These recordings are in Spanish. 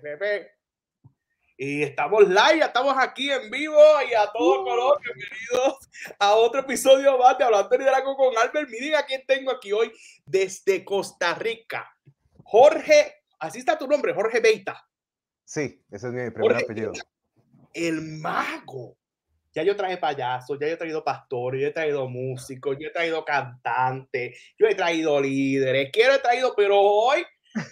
Pepe. Y estamos live, estamos aquí en vivo y a todo uh. color. Bienvenidos a otro episodio más de Hablando de Drago con Albert. Miren a quién tengo aquí hoy desde Costa Rica. Jorge, así está tu nombre, Jorge Beita. Sí, ese es mi primer apellido. el mago. Ya yo traje payasos, ya yo he traído pastores, yo he traído músicos, yo he traído cantantes, yo he traído líderes, quiero he traído, pero hoy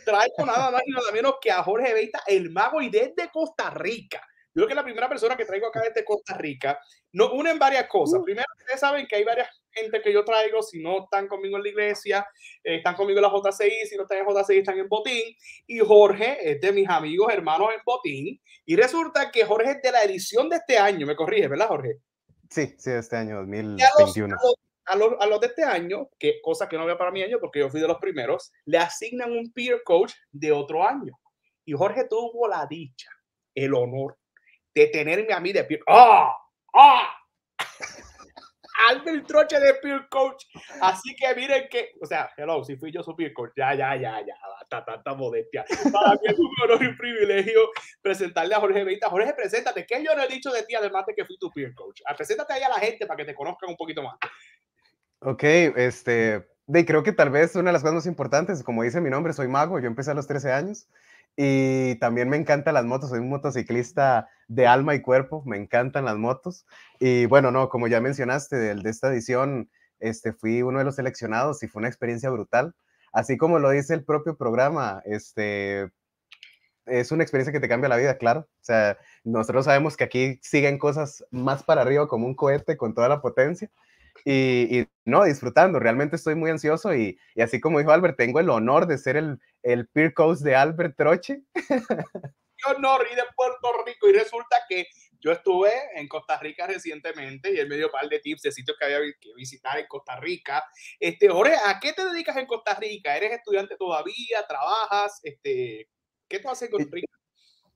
Traigo nada más y nada menos que a Jorge Beita, el mago y desde Costa Rica. Yo creo que es la primera persona que traigo acá desde Costa Rica. Nos unen varias cosas. Uh. Primero, ustedes saben que hay varias gente que yo traigo, si no están conmigo en la iglesia, eh, están conmigo en la JCI, si no están en JCI, están en Botín. Y Jorge es de mis amigos, hermanos en Botín. Y resulta que Jorge es de la edición de este año, me corrige, ¿verdad, Jorge? Sí, sí, este año 2021 a los, a los de este año, que cosa que no había para mi año porque yo fui de los primeros, le asignan un peer coach de otro año. Y Jorge tuvo la dicha, el honor de tenerme a mí de peer. ¡Ah! ¡Ah! ¡Oh! Albert Troche de peer coach. Así que miren que, o sea, hello, si fui yo su peer coach, ya, ya, ya, ya, hasta tanta modestia. Para mí es un honor y un privilegio presentarle a Jorge Vita. Jorge, preséntate. ¿Qué yo no he dicho de ti además de que fui tu peer coach? Ah, preséntate ahí a la gente para que te conozcan un poquito más. Ok, este, de, creo que tal vez una de las cosas más importantes, como dice mi nombre, soy mago, yo empecé a los 13 años y también me encantan las motos, soy un motociclista de alma y cuerpo, me encantan las motos. Y bueno, no, como ya mencionaste, de, de esta edición este, fui uno de los seleccionados y fue una experiencia brutal. Así como lo dice el propio programa, este, es una experiencia que te cambia la vida, claro. O sea, nosotros sabemos que aquí siguen cosas más para arriba como un cohete con toda la potencia. Y, no, disfrutando, realmente estoy muy ansioso y, así como dijo Albert, tengo el honor de ser el, peer coach de Albert Troche. Qué honor, y de Puerto Rico, y resulta que yo estuve en Costa Rica recientemente y él me dio un par de tips de sitios que había que visitar en Costa Rica. Este, Jorge, ¿a qué te dedicas en Costa Rica? ¿Eres estudiante todavía? ¿Trabajas? Este, ¿Qué tú haces en Rica?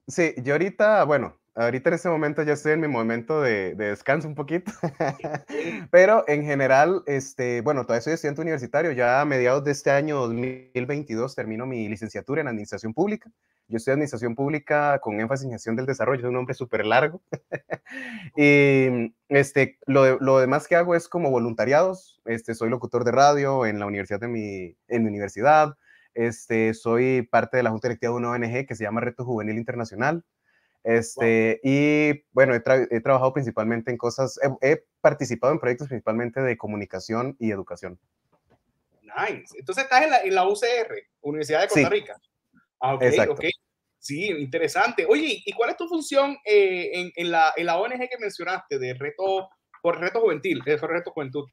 Sí, yo ahorita, bueno, ahorita en este momento ya estoy en mi momento de, descanso un poquito, pero en general, este, bueno, todavía soy estudiante universitario, ya a mediados de este año 2022 termino mi licenciatura en Administración Pública. Yo en Administración Pública con énfasis en gestión del desarrollo, es un nombre súper largo. y este, lo, lo, demás que hago es como voluntariados, este, soy locutor de radio en la universidad de mi, en mi universidad, este, soy parte de la Junta Directiva de una ONG que se llama Reto Juvenil Internacional este, Y bueno, he, trabajado principalmente en cosas, he, participado en proyectos principalmente de comunicación y educación. Nice. Entonces estás en la, en la UCR, Universidad de Costa Rica. Ah, okay Sí, interesante. Oye, ¿y cuál es tu función eh, en, la, en, la, ONG que mencionaste de reto, por reto juventil, de eh, reto juventud?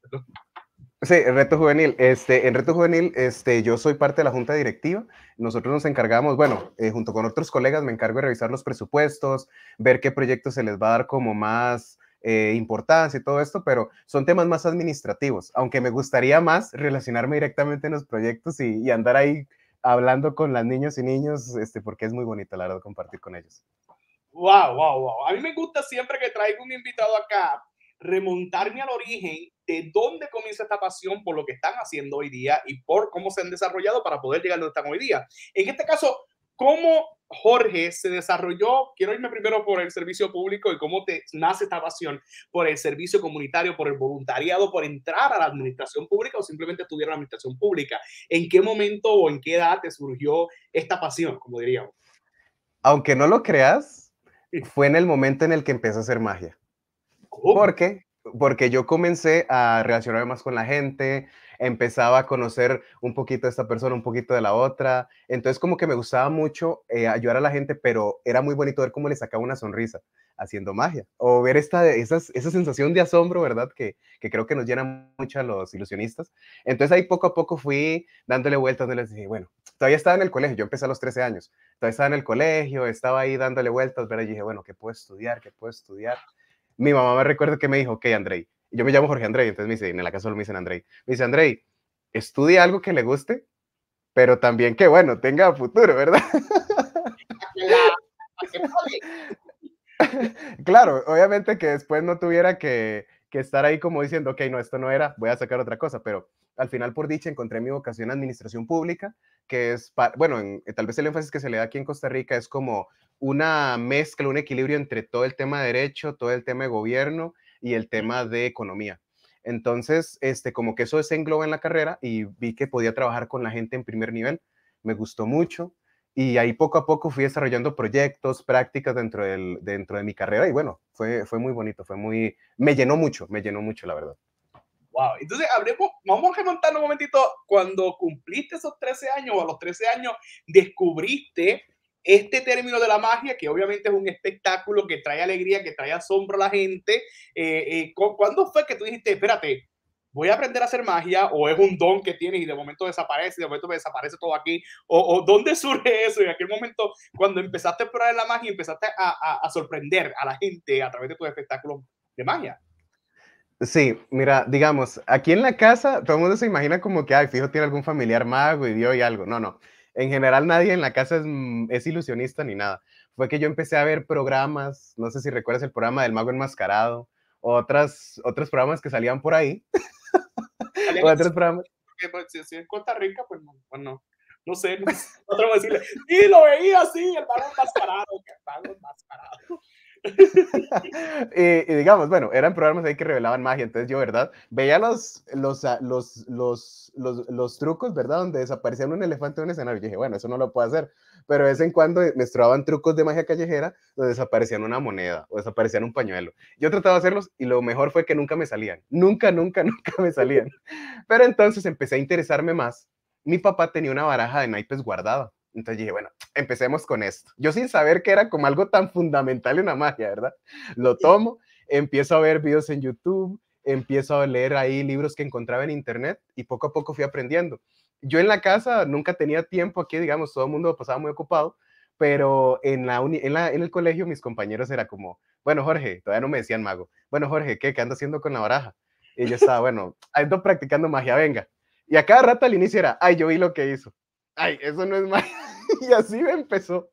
Sí, Reto Juvenil. Este, en Reto Juvenil, este, yo soy parte de la junta directiva. Nosotros nos encargamos, bueno, eh, junto con otros colegas, me encargo de revisar los presupuestos, ver qué proyectos se les va a dar como más eh, importancia y todo esto, pero son temas más administrativos, aunque me gustaría más relacionarme directamente en los proyectos y, andar ahí hablando con las niñas y niños, este, porque es muy bonito, la de compartir con ellos. Wow, wow, wow. A mí me gusta siempre que traigo un invitado acá, remontarme al origen de dónde comienza esta pasión por lo que están haciendo hoy día y por cómo se han desarrollado para poder llegar donde están hoy día. En este caso, ¿cómo Jorge se desarrolló? Quiero irme primero por el servicio público y cómo te nace esta pasión por el servicio comunitario, por el voluntariado, por entrar a la administración pública o simplemente estudiar la administración pública. ¿En qué momento o en qué edad te surgió esta pasión, como diríamos? Aunque no lo creas, fue en el momento en el que empecé a hacer magia. Porque, porque yo comencé a relacionarme más con la gente, empezaba a conocer un poquito de esta persona, un poquito de la otra. Entonces como que me gustaba mucho eh, ayudar a la gente, pero era muy bonito ver cómo le sacaba una sonrisa haciendo magia o ver esta, esa sensación de asombro, ¿verdad? Que, creo que nos llena mucho a los ilusionistas. Entonces ahí poco a poco fui dándole vueltas, donde les dije, bueno, todavía estaba en el colegio, yo empecé a los 13 años, todavía estaba en el colegio, estaba ahí dándole vueltas, pero dije, bueno, que puedo estudiar? que puedo estudiar? mi mamá me recuerda que me dijo, ok, Andrei, yo me llamo Jorge Andrei, entonces me dice, en la casa solo me dicen Andrei, me dice, Andrei, estudia algo que le guste, pero también que, bueno, tenga futuro, ¿verdad? claro, obviamente que después no tuviera que, que estar ahí como diciendo, ok, no, esto no era, voy a sacar otra cosa, pero al final por dicha encontré mi vocación en administración pública, que es, bueno, eh, tal vez el énfasis que se le da aquí en Costa Rica es como una mezcla, un equilibrio entre todo el tema de derecho, todo el tema de gobierno y el tema de economía. Entonces, este, como que eso se engloba en la carrera y vi que podía trabajar con la gente en primer nivel, me gustó mucho, y ahí poco a poco fui desarrollando proyectos, prácticas dentro, del, dentro de mi carrera y bueno, fue, fue muy bonito, fue muy, me llenó mucho, me llenó mucho la verdad. Wow, entonces hablemos, vamos a remontar un momentito, cuando cumpliste esos 13 años o a los 13 años descubriste este término de la magia, que obviamente es un espectáculo que trae alegría, que trae asombro a la gente, eh, eh ¿cuándo fue que tú dijiste, espérate, voy a aprender a hacer magia o es un don que tienes y de momento desaparece, de momento me desaparece todo aquí, o, dónde surge eso. Y en aquel momento, cuando empezaste a explorar la magia, empezaste a, sorprender a la gente a través de tus espectáculos de magia. Sí, mira, digamos, aquí en la casa todo el mundo se imagina como que, ay, fijo, tiene algún familiar mago y dio y algo. No, no. En general nadie en la casa mm, es, ilusionista ni nada. Fue que yo empecé a ver programas, no sé si recuerdas el programa del mago enmascarado, otras, otros programas que salían por ahí, Alianza, tres programas. Porque, pues, si, si es Costa Rica, pues no, no. sé, no, sé, no, decirle, y lo veía así, el balón más parado, el balón más parado y, eh, eh, digamos, bueno, eran programas ahí que revelaban magia, entonces yo, ¿verdad? Veía los, los, ah, los, los, los, trucos, ¿verdad? Donde desaparecían un elefante en un escenario. y dije, bueno, eso no lo puedo hacer. Pero de vez en cuando me estrobaban trucos de magia callejera donde desaparecían una moneda o desaparecían un pañuelo. Yo trataba de hacerlos y lo mejor fue que nunca me salían. Nunca, nunca, nunca me salían. Pero entonces empecé a interesarme más. Mi papá tenía una baraja de naipes guardada entonces dije, bueno, empecemos con esto. Yo sin saber que era como algo tan fundamental en la magia, ¿verdad? Lo tomo, empiezo a ver videos en YouTube, empiezo a leer ahí libros que encontraba en internet y poco a poco fui aprendiendo. Yo en la casa nunca tenía tiempo aquí, digamos, todo el mundo pasaba muy ocupado, pero en, la, en, el colegio mis compañeros era como, bueno, Jorge, todavía no me decían mago, bueno, Jorge, ¿qué, qué ando haciendo con la baraja? Y yo estaba, bueno, ando practicando magia, venga. Y a cada rato al inicio era, ay, yo vi lo que hizo, ay, eso no es más. y así empezó.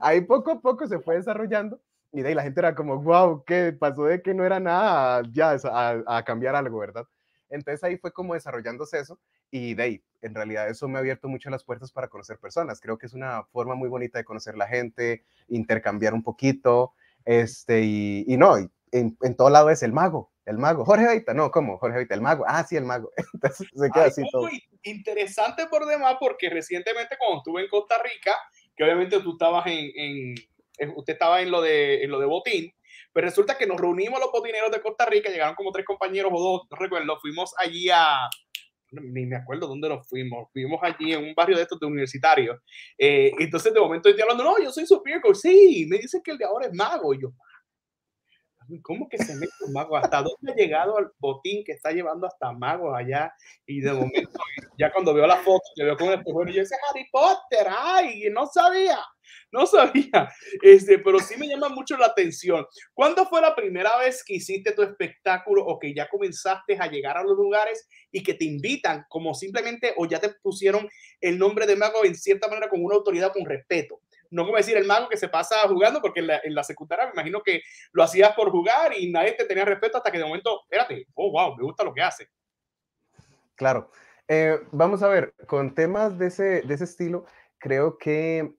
Ahí poco a poco se fue desarrollando y de ahí la gente era como, wow, ¿qué pasó de que no era nada ya a, cambiar algo, verdad? Entonces ahí fue como desarrollándose eso y de ahí, en realidad eso me ha abierto mucho las puertas para conocer personas. Creo que es una forma muy bonita de conocer la gente, intercambiar un poquito, este, y, no, en todo lado es el mago, el mago, Jorge Vita, no, ¿cómo? Jorge Vita, el mago, ah, sí, el mago. Entonces Interesante por demás, porque recientemente cuando estuve en Costa Rica, que obviamente tú estabas en, usted estaba en lo de, lo de botín, pero pues resulta que nos reunimos los botineros de Costa Rica, llegaron como tres compañeros o dos, no recuerdo, fuimos allí a, ni me acuerdo dónde nos fuimos, fuimos allí en un barrio de estos de universitarios. Eh, entonces de momento estoy hablando, no, yo soy su sí, me dicen que el de ahora es mago, yo, ¿Cómo que se mete un mago? ¿Hasta dónde ha llegado el botín que está llevando hasta Mago allá? Y de momento, ya cuando veo la foto, yo veo con el bueno y yo Harry Potter, ay, no sabía, no sabía. Este, pero sí me llama mucho la atención. ¿Cuándo fue la primera vez que hiciste tu espectáculo o que ya comenzaste a llegar a los lugares y que te invitan como simplemente o ya te pusieron el nombre de mago en cierta manera con una autoridad, con respeto? no como decir el mago que se pasa jugando, porque en la, secundaria me imagino que lo hacías por jugar y nadie te tenía respeto hasta que de momento, espérate, oh, wow, me gusta lo que hace. Claro. Eh, vamos a ver, con temas de ese, de ese estilo, creo que,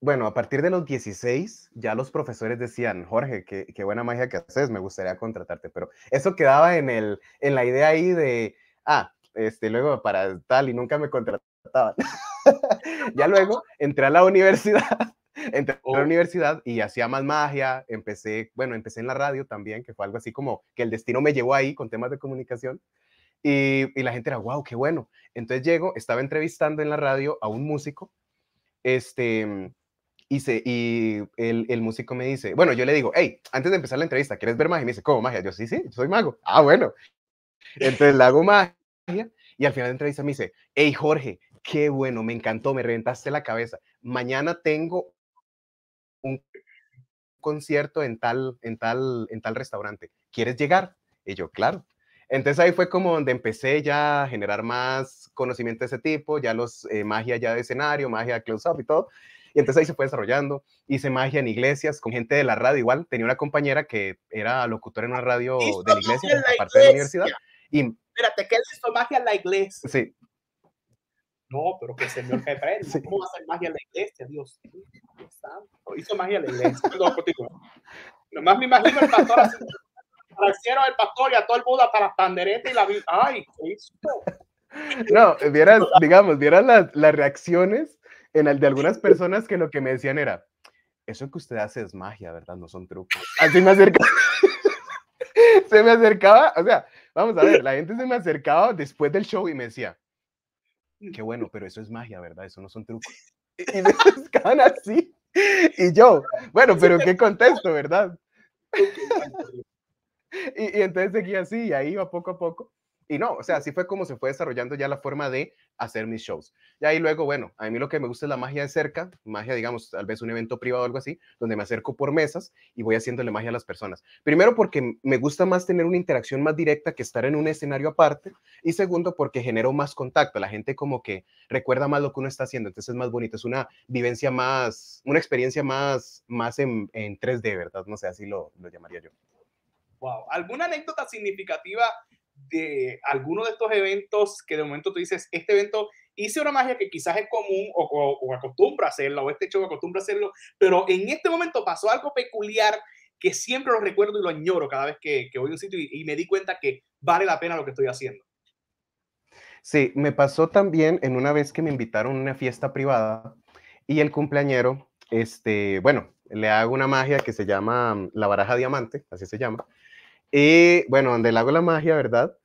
bueno, a partir de los 16, ya los profesores decían, Jorge, qué, buena magia que haces, me gustaría contratarte, pero eso quedaba en, el, en la idea ahí de, ah, este, luego para tal y nunca me contrataban. ya luego entré a la universidad, entré a la oh. universidad y hacía más magia, empecé, bueno, empecé en la radio también, que fue algo así como que el destino me llevó ahí con temas de comunicación. Y, la gente era, wow, qué bueno. Entonces llego, estaba entrevistando en la radio a un músico, este, hice, y el, músico me dice, bueno, yo le digo, hey, antes de empezar la entrevista, ¿quieres ver magia? Y me dice, ¿cómo magia? Yo, sí, sí, soy mago. Ah, bueno. Entonces la hago magia y al final de la entrevista me dice, hey, Jorge, qué bueno, me encantó, me reventaste la cabeza. Mañana tengo un concierto en tal, en tal, en tal restaurante. ¿Quieres llegar? Y yo, claro. Entonces ahí fue como donde empecé ya a generar más conocimiento de ese tipo, ya los eh, magia ya de escenario, magia close-up y todo. Y entonces ahí se fue desarrollando. Hice magia en iglesias con gente de la radio igual. Tenía una compañera que era locutora en una radio de la iglesia, parte de la universidad. Y, Espérate, ¿qué es hizo magia en la iglesia? Sí, no, pero que el Señor reprenda. Sí. ¿Cómo va a hacer magia la iglesia? Dios, Dios santo. Hizo magia la iglesia. No, continúa. Nomás me imagino el pastor así. Al cielo pastor y a todo el Buda para las y la ¡Ay, No, vieras, digamos, vieras las, las reacciones en el de algunas personas que lo que me decían era, eso que usted hace es magia, ¿verdad? No son trucos. Así me acercaba. se me acercaba, o sea, vamos a ver, la gente se me acercaba después del show y me decía, qué bueno, pero eso es magia, ¿verdad? Eso no son trucos. Y me buscaban así. Y yo, bueno, pero qué contesto, ¿verdad? Y, y entonces seguía así, y ahí iba poco a poco. Y no, o sea, así fue como se fue desarrollando ya la forma de hacer mis shows. Y ahí luego, bueno, a mí lo que me gusta es la magia de cerca, magia, digamos, tal vez un evento privado o algo así, donde me acerco por mesas y voy haciéndole magia a las personas. Primero porque me gusta más tener una interacción más directa que estar en un escenario aparte. Y segundo porque genero más contacto. La gente como que recuerda más lo que uno está haciendo. Entonces es más bonito, es una vivencia más, una experiencia más, más en, en 3D, ¿verdad? No sé, así lo, lo llamaría yo. Wow. ¿Alguna anécdota significativa de alguno de estos eventos que de momento tú dices, este evento hice una magia que quizás es común o, o, acostumbra hacerla, o este show acostumbra hacerlo, pero en este momento pasó algo peculiar que siempre lo recuerdo y lo añoro cada vez que, voy a un sitio y, me di cuenta que vale la pena lo que estoy haciendo. Sí, me pasó también en una vez que me invitaron a una fiesta privada y el cumpleañero, este, bueno, le hago una magia que se llama mm, la baraja diamante, así se llama, y bueno, donde le hago la magia, ¿verdad?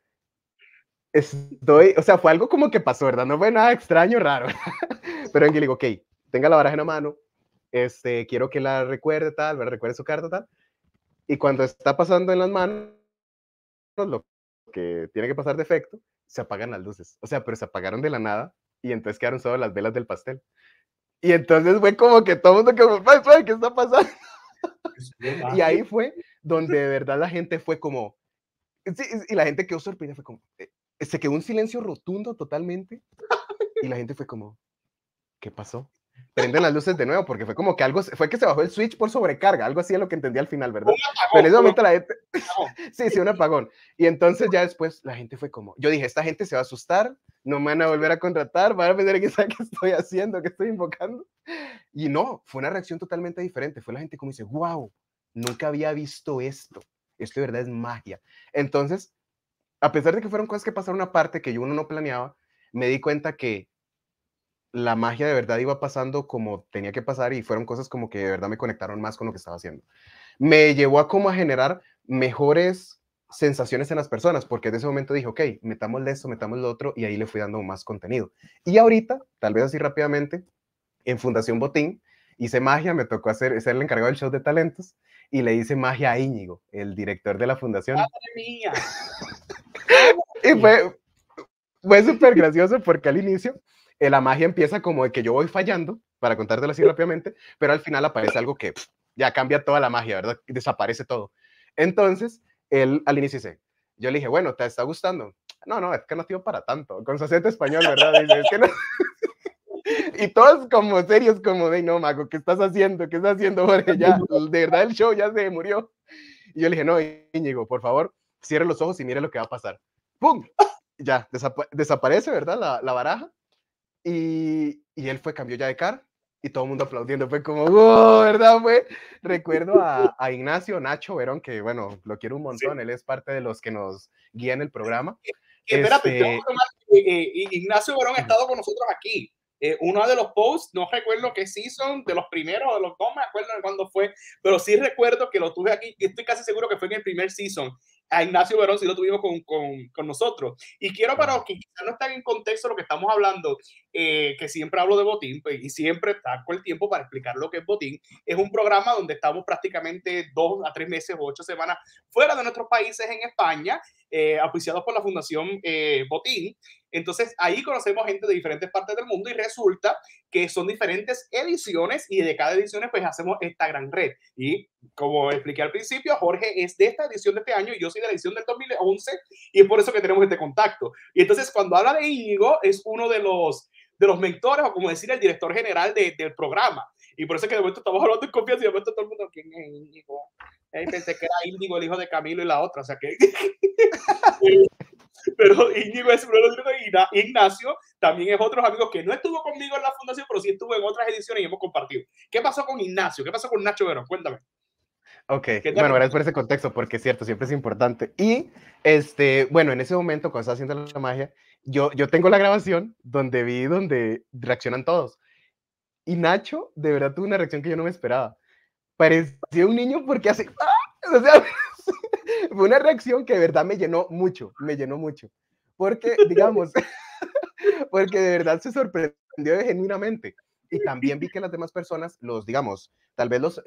Estoy, o sea, fue algo como que pasó, ¿verdad? No fue nada extraño, raro. Pero en que le digo, ok, tenga la baraja en la mano, este, quiero que la recuerde tal, recuerde su carta tal. Y cuando está pasando en las manos, lo que tiene que pasar de efecto, se apagan las luces. O sea, pero se apagaron de la nada y entonces quedaron solo las velas del pastel. Y entonces fue como que todo el mundo que, ¿qué está pasando? y ahí fue donde de verdad la gente fue como, y la gente quedó sorprendida, fue como, eh, eh, se quedó un silencio rotundo totalmente, y la gente fue como, ¿qué pasó? Prenden las luces de nuevo, porque fue como que algo, fue que se bajó el switch por sobrecarga, algo así es lo que entendí al final, ¿verdad? Pero sí, sí, un apagón. Y entonces ya después la gente fue como, yo dije, esta gente se va a asustar, no me van a volver a contratar, van a pensar que qué estoy haciendo, que estoy invocando. Y no, fue una reacción totalmente diferente, fue la gente como dice, wow, nunca había visto esto, esto de verdad es magia. Entonces, a pesar de que fueron cosas que pasaron parte que yo uno no planeaba, me di cuenta que la magia de verdad iba pasando como tenía que pasar y fueron cosas como que de verdad me conectaron más con lo que estaba haciendo. Me llevó a como a generar mejores sensaciones en las personas, porque en ese momento dije, ok, de esto, metamos lo otro, y ahí le fui dando más contenido. Y ahorita, tal vez así rápidamente, en Fundación Botín, hice magia, me tocó hacer, ser el encargado del show de talentos, y le dice magia a Íñigo, el director de la fundación. ¡Madre mía! y fue, súper gracioso porque al inicio eh, la magia empieza como de que yo voy fallando, para contártelo así rápidamente, pero al final aparece algo que ya cambia toda la magia, ¿verdad? Desaparece todo. Entonces, él al inicio dice, yo le dije, bueno, ¿te está gustando? No, no, es que no estoy para tanto. Con su español, ¿verdad? Dice, es que no... y todos como serios, como de no, Mago, ¿qué estás haciendo? ¿Qué estás haciendo? Porque ya, de verdad, el show ya se murió. Y yo le dije, no, Íñigo, por favor, cierre los ojos y mire lo que va a pasar. ¡Pum! Ya, desaparece, ¿verdad? La, la baraja. Y, y, él fue, cambió ya de cara y todo el mundo aplaudiendo. Fue como, ¡oh! ¿Verdad? Fue. Recuerdo a, Ignacio Nacho Verón, que bueno, lo quiero un montón. Él es parte de los que nos guían el programa. Eh, eh, espérate, este... Eh, Ignacio Verón ha estado con nosotros aquí. Eh, uno de los posts, no recuerdo qué season, de los primeros, de los dos, me acuerdo de cuándo fue, pero sí recuerdo que lo tuve aquí, estoy casi seguro que fue en el primer season, a Ignacio Verón si lo tuvimos con, con, con nosotros. Y quiero para los que quizás no están en contexto lo que estamos hablando, eh, que siempre hablo de Botín pues, y siempre con el tiempo para explicar lo que es Botín, es un programa donde estamos prácticamente dos a tres meses o ocho semanas fuera de nuestros países en España, eh, por la Fundación eh, Botín. Entonces ahí conocemos gente de diferentes partes del mundo y resulta que son diferentes ediciones y de cada edición pues hacemos esta gran red. Y como expliqué al principio, Jorge es de esta edición de este año y yo soy de la edición del 2011 y es por eso que tenemos este contacto. Y entonces cuando habla de Íñigo es uno de los de los mentores o como decir el director general del programa. Y por eso es que de momento estamos hablando en confianza y de momento todo el mundo, ¿quién es Íñigo? pensé que era Índigo el hijo de Camilo y la otra, o sea que... pero es de los Ignacio también es otro amigo que no estuvo conmigo en la fundación, pero sí estuvo en otras ediciones y hemos compartido. ¿Qué pasó con Ignacio? ¿Qué pasó con Nacho Verón? Cuéntame. Ok, bueno, gracias por ese contexto, porque es cierto, siempre es importante. Y, este, bueno, en ese momento, cuando estaba haciendo la magia, yo, yo tengo la grabación donde vi donde reaccionan todos. Y Nacho, de verdad, tuvo una reacción que yo no me esperaba. Parecía un niño porque hace... ¡ah! Fue una reacción que de verdad me llenó mucho, me llenó mucho. Porque, digamos, porque de verdad se sorprendió genuinamente. Y también vi que las demás personas, los, digamos, tal vez los,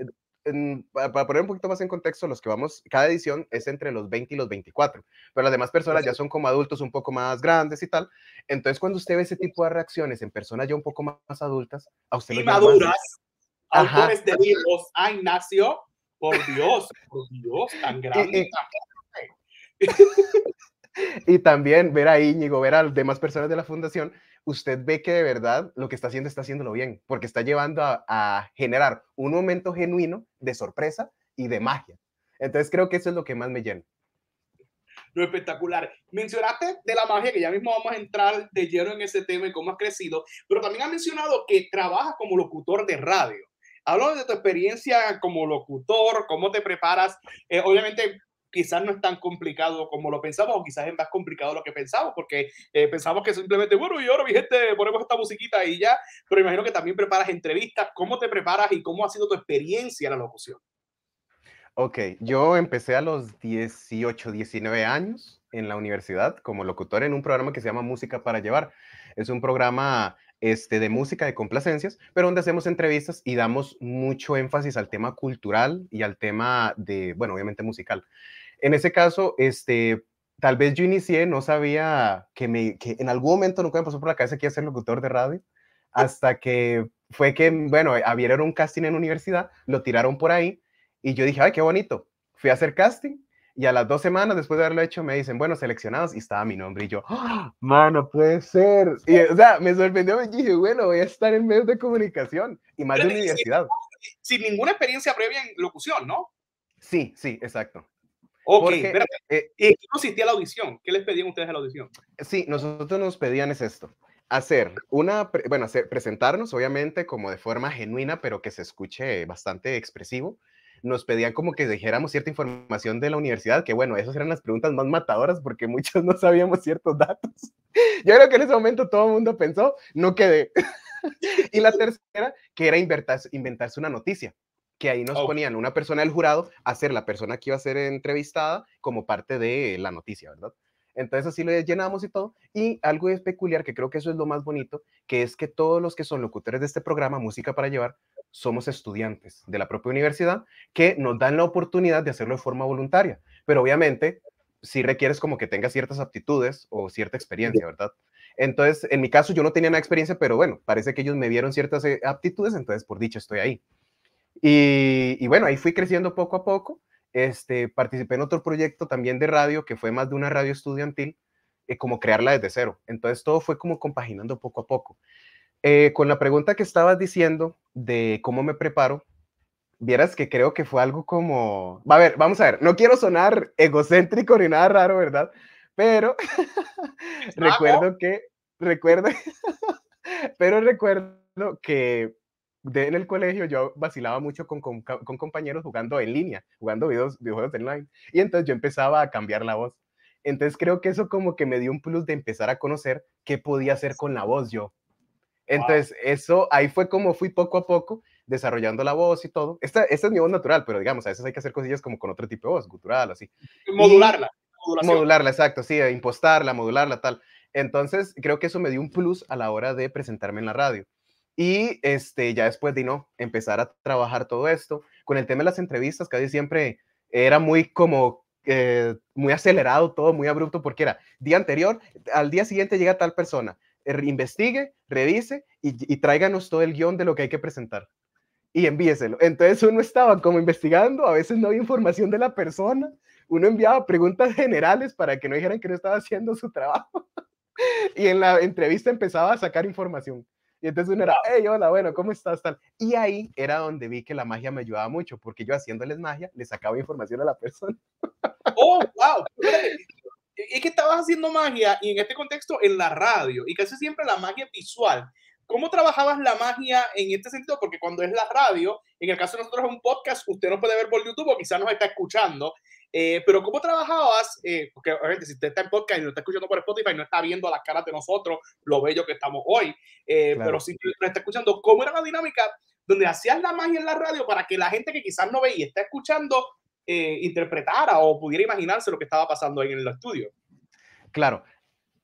eh, para poner un poquito más en contexto, los que vamos, cada edición es entre los 20 y los 24, pero las demás personas ya son como adultos un poco más grandes y tal. Entonces, cuando usted ve ese tipo de reacciones en personas ya un poco más adultas, a usted... Y maduras, autores de libros, ay, Ignacio por Dios, por Dios, tan grande. Y, también ver a Íñigo, ver a las demás personas de la fundación, usted ve que de verdad lo que está haciendo está haciéndolo bien, porque está llevando a, generar un momento genuino de sorpresa y de magia. Entonces creo que eso es lo que más me llena lo espectacular. Mencionaste de la magia, que ya mismo vamos a entrar de lleno en ese tema y cómo has crecido, pero también has mencionado que trabaja como locutor de radio. Háblanos de tu experiencia como locutor, cómo te preparas. Eh, obviamente, quizás no es tan complicado como lo pensamos, o quizás es más complicado lo que pensamos, porque eh, pensamos que simplemente, bueno, y ahora mi gente, ponemos esta musiquita y ya, pero imagino que también preparas entrevistas, ¿cómo te preparas y cómo ha sido tu experiencia en la locución? Ok, yo empecé a los 18, 19 años en la universidad como locutor en un programa que se llama Música para Llevar. Es un programa este, de música, de complacencias, pero donde hacemos entrevistas y damos mucho énfasis al tema cultural y al tema de, bueno, obviamente musical. En ese caso, este, tal vez yo inicié, no sabía que, me, que en algún momento nunca me pasó por la cabeza que iba a ser locutor de radio, hasta que fue que, bueno, abrieron un casting en universidad, lo tiraron por ahí y yo dije, ay, qué bonito. Fui a hacer casting y a las dos semanas después de haberlo hecho, me dicen, bueno, seleccionados, y estaba mi nombre. Y yo, ¡Oh, mano, puede ser. Y, o sea, me sorprendió. me dije, bueno, voy a estar en medios de comunicación y más de universidad. Sin, ninguna experiencia previa en locución, ¿no? Sí, sí, exacto. Ok, espérate. Eh, ¿Y qué consistía la audición? ¿Qué les pedían ustedes a la audición? Sí, nosotros nos pedían es esto hacer una, bueno, hacer, presentarnos obviamente como de forma genuina, pero que se escuche bastante expresivo nos pedían como que dijéramos cierta información de la universidad, que bueno, esas eran las preguntas más matadoras porque muchos no sabíamos ciertos datos. Yo creo que en ese momento todo el mundo pensó, no quedé. y la tercera, que era inventarse, una noticia que ahí nos ponían una persona del jurado a ser la persona que iba a ser entrevistada como parte de la noticia, ¿verdad? Entonces así lo llenamos y todo. Y algo es peculiar, que creo que eso es lo más bonito, que es que todos los que son locutores de este programa, Música para Llevar, somos estudiantes de la propia universidad que nos dan la oportunidad de hacerlo de forma voluntaria. Pero obviamente, si requieres como que tengas ciertas aptitudes o cierta experiencia, ¿verdad? Entonces, en mi caso, yo no tenía nada experiencia, pero bueno, parece que ellos me vieron ciertas eh, aptitudes, entonces, por dicho, estoy ahí. Y, bueno, ahí fui creciendo poco a poco. Este, participé en otro proyecto también de radio, que fue más de una radio estudiantil, eh, como crearla desde cero. Entonces, todo fue como compaginando poco a poco. Eh, con la pregunta que estabas diciendo de cómo me preparo, vieras que creo que fue algo como, a ver, vamos a ver, no quiero sonar egocéntrico ni nada raro, ¿verdad? Pero recuerdo que, recuerdo, pero recuerdo que en el colegio yo vacilaba mucho con, compañeros jugando en línea, jugando videos, videojuegos online, y entonces yo empezaba a cambiar la voz. Entonces creo que eso como que me dio un plus de empezar a conocer qué podía hacer con la voz yo, entonces, eso, ahí fue como fui poco a poco desarrollando la voz y todo. Esta, es mi voz natural, pero digamos, a veces hay que hacer cosillas como con otro tipo de voz, gutural, así. Modularla. modularla, exacto, sí, impostarla, modularla, tal. Entonces, creo que eso me dio un plus a la hora de presentarme en la radio. Y este, ya después de no empezar a trabajar todo esto, con el tema de las entrevistas, casi siempre era muy como eh, muy acelerado todo, muy abrupto, porque era día anterior, al día siguiente llega tal persona, eh, investigue, revise y, tráiganos todo el guión de lo que hay que presentar y envíeselo. Entonces uno estaba como investigando, a veces no había información de la persona, uno enviaba preguntas generales para que no dijeran que no estaba haciendo su trabajo y en la entrevista empezaba a sacar información. Y entonces uno era, hey, hola, bueno, ¿cómo estás? Tal. Y ahí era donde vi que la magia me ayudaba mucho, porque yo haciéndoles magia le sacaba información a la persona. ¡Oh, wow! es que estabas haciendo magia y en este contexto en la radio y casi siempre la magia visual. ¿Cómo trabajabas la magia en este sentido? Porque cuando es la radio, en el caso de nosotros es un podcast, usted nos puede ver por YouTube o quizás nos está escuchando, eh, pero ¿cómo trabajabas? Eh, porque obviamente si usted está en podcast y no está escuchando por Spotify, no está viendo las caras de nosotros, lo bello que estamos hoy, eh, pero si nos está escuchando, ¿cómo era la dinámica donde hacías la magia en la radio para que la gente que quizás no ve y está escuchando eh, interpretara o pudiera imaginarse lo que estaba pasando ahí en el estudio. Claro,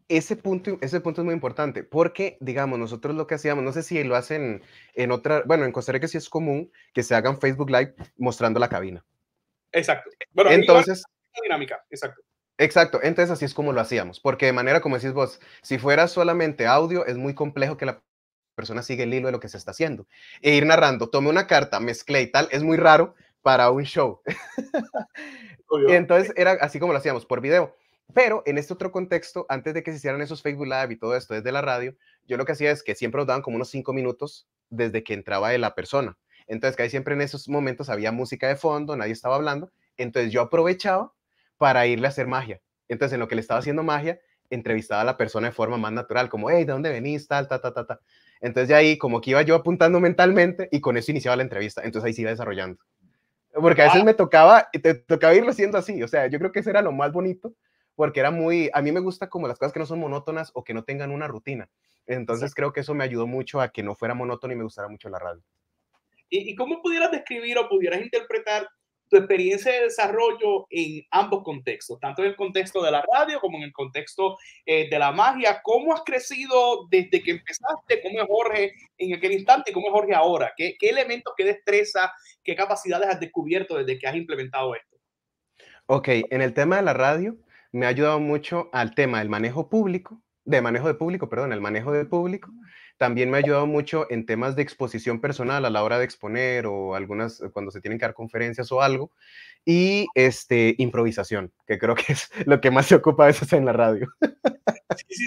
ese punto, ese punto es muy importante, porque, digamos, nosotros lo que hacíamos, no sé si lo hacen en otra, bueno, en Costa Rica sí es común que se hagan Facebook Live mostrando la cabina. Exacto. Bueno, entonces... dinámica, exacto. Exacto, entonces así es como lo hacíamos, porque de manera, como decís vos, si fuera solamente audio, es muy complejo que la persona siga el hilo de lo que se está haciendo. E ir narrando, tome una carta, mezclé y tal, es muy raro para un show. y entonces era así como lo hacíamos, por video. Pero en este otro contexto, antes de que se hicieran esos Facebook Live y todo esto desde la radio, yo lo que hacía es que siempre nos daban como unos cinco minutos desde que entraba de la persona. Entonces, que ahí siempre en esos momentos había música de fondo, nadie estaba hablando. Entonces, yo aprovechaba para irle a hacer magia. Entonces, en lo que le estaba haciendo magia, entrevistaba a la persona de forma más natural, como, hey, ¿de dónde venís? Tal, tal, tal, tal. Ta. Entonces, de ahí, como que iba yo apuntando mentalmente y con eso iniciaba la entrevista. Entonces, ahí se iba desarrollando. Porque a veces me tocaba, te tocaba irlo siendo así, o sea, yo creo que eso era lo más bonito, porque era muy, a mí me gusta como las cosas que no son monótonas o que no tengan una rutina. Entonces creo que eso me ayudó mucho a que no fuera monótono y me gustara mucho la radio. y cómo pudieras describir o pudieras interpretar tu experiencia de desarrollo en ambos contextos, tanto en el contexto de la radio como en el contexto eh, de la magia. ¿Cómo has crecido desde que empezaste? ¿Cómo es Jorge en aquel instante y cómo es Jorge ahora? ¿Qué, elementos, qué destreza, qué capacidades has descubierto desde que has implementado esto? Ok, en el tema de la radio me ha ayudado mucho al tema del manejo público, de manejo de público, perdón, el manejo de público también me ha ayudado mucho en temas de exposición personal a la hora de exponer o algunas eh, cuando se tienen que dar conferencias o algo. Y este, improvisación, que creo que es lo que más se ocupa a veces en la radio. Sí, sí,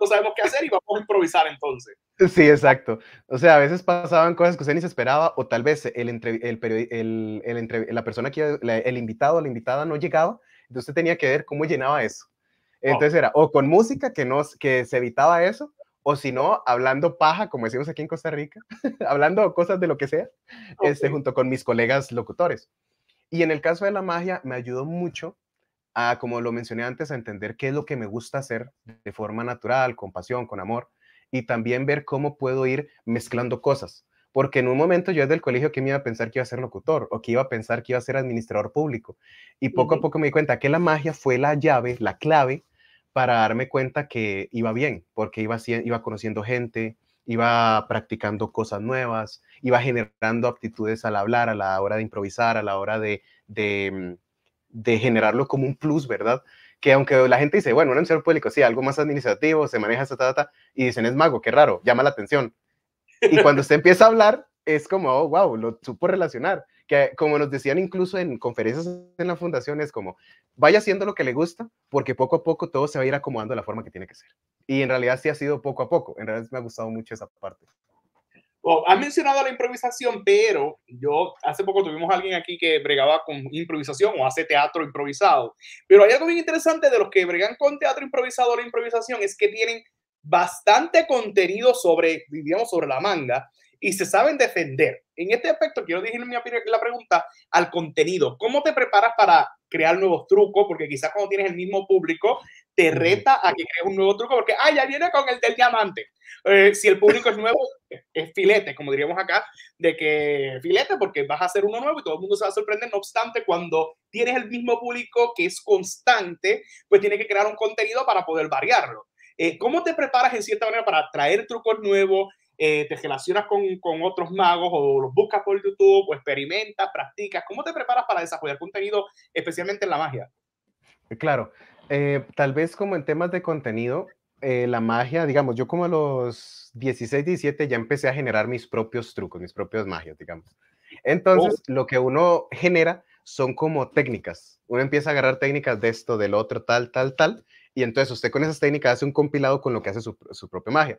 no sabemos qué hacer y vamos a improvisar entonces. Sí, exacto. O sea, a veces pasaban cosas que usted ni se esperaba o tal vez el, entre, el, la persona que el invitado o la invitada no llegaba, entonces tenía que ver cómo llenaba eso. Entonces era o con música que, nos, que se evitaba eso, o si no, hablando paja, como decimos aquí en Costa Rica, hablando cosas de lo que sea, este, junto con mis colegas locutores. Y en el caso de la magia, me ayudó mucho a, como lo mencioné antes, a entender qué es lo que me gusta hacer de forma natural, con pasión, con amor, y también ver cómo puedo ir mezclando cosas. Porque en un momento yo desde el colegio que me iba a pensar que iba a ser locutor o que iba a pensar que iba a ser administrador público. Y poco a poco me di cuenta que la magia fue la llave, la clave para darme cuenta que iba bien, porque iba, iba conociendo gente, iba practicando cosas nuevas, iba generando aptitudes al hablar, a la hora de improvisar, a la hora de, de, mm, generarlo como un plus, ¿verdad? Que aunque la gente dice, bueno, un ser público, sí, algo más administrativo, se maneja esa data, y dicen, es mago, qué raro, llama la atención. Y cuando usted empieza a hablar, es como, wow, oh, lo supo relacionar que como nos decían incluso en conferencias en la fundación, es como, vaya haciendo lo que le gusta, porque poco a poco todo se va a ir acomodando de la forma que tiene que ser. Y en realidad sí ha sido poco a poco, en realidad me ha gustado mucho esa parte. Oh, ha mencionado la improvisación, pero yo hace poco tuvimos a alguien aquí que bregaba con improvisación o hace teatro improvisado. Pero hay algo bien interesante de los que bregan con teatro improvisado o la improvisación es que tienen bastante contenido sobre, digamos, sobre la manga y se saben defender. En este aspecto, quiero dirigirme la pregunta al contenido. ¿Cómo te preparas para crear nuevos trucos? Porque quizás cuando tienes el mismo público, te reta a que crees un nuevo truco, porque, ah, ya viene con el del diamante. Eh, si el público es nuevo, es filete, como diríamos acá, de que filete, porque vas a hacer uno nuevo y todo el mundo se va a sorprender. No obstante, cuando tienes el mismo público que es constante, pues tienes que crear un contenido para poder variarlo. Eh, ¿Cómo te preparas en cierta manera para traer trucos nuevos, eh, te relacionas con, otros magos o los buscas por YouTube o experimentas, practicas. ¿Cómo te preparas para desarrollar contenido, especialmente en la magia? Eh, claro, eh, tal vez como en temas de contenido, la magia, digamos, yo como a los 16, 17 ya empecé a generar mis propios trucos, mis propias magias, digamos. Entonces, lo que uno genera son como técnicas. Uno empieza a agarrar técnicas de esto, del otro, tal, tal, tal. Y entonces usted con esas técnicas hace un compilado con lo que hace su, su propia magia.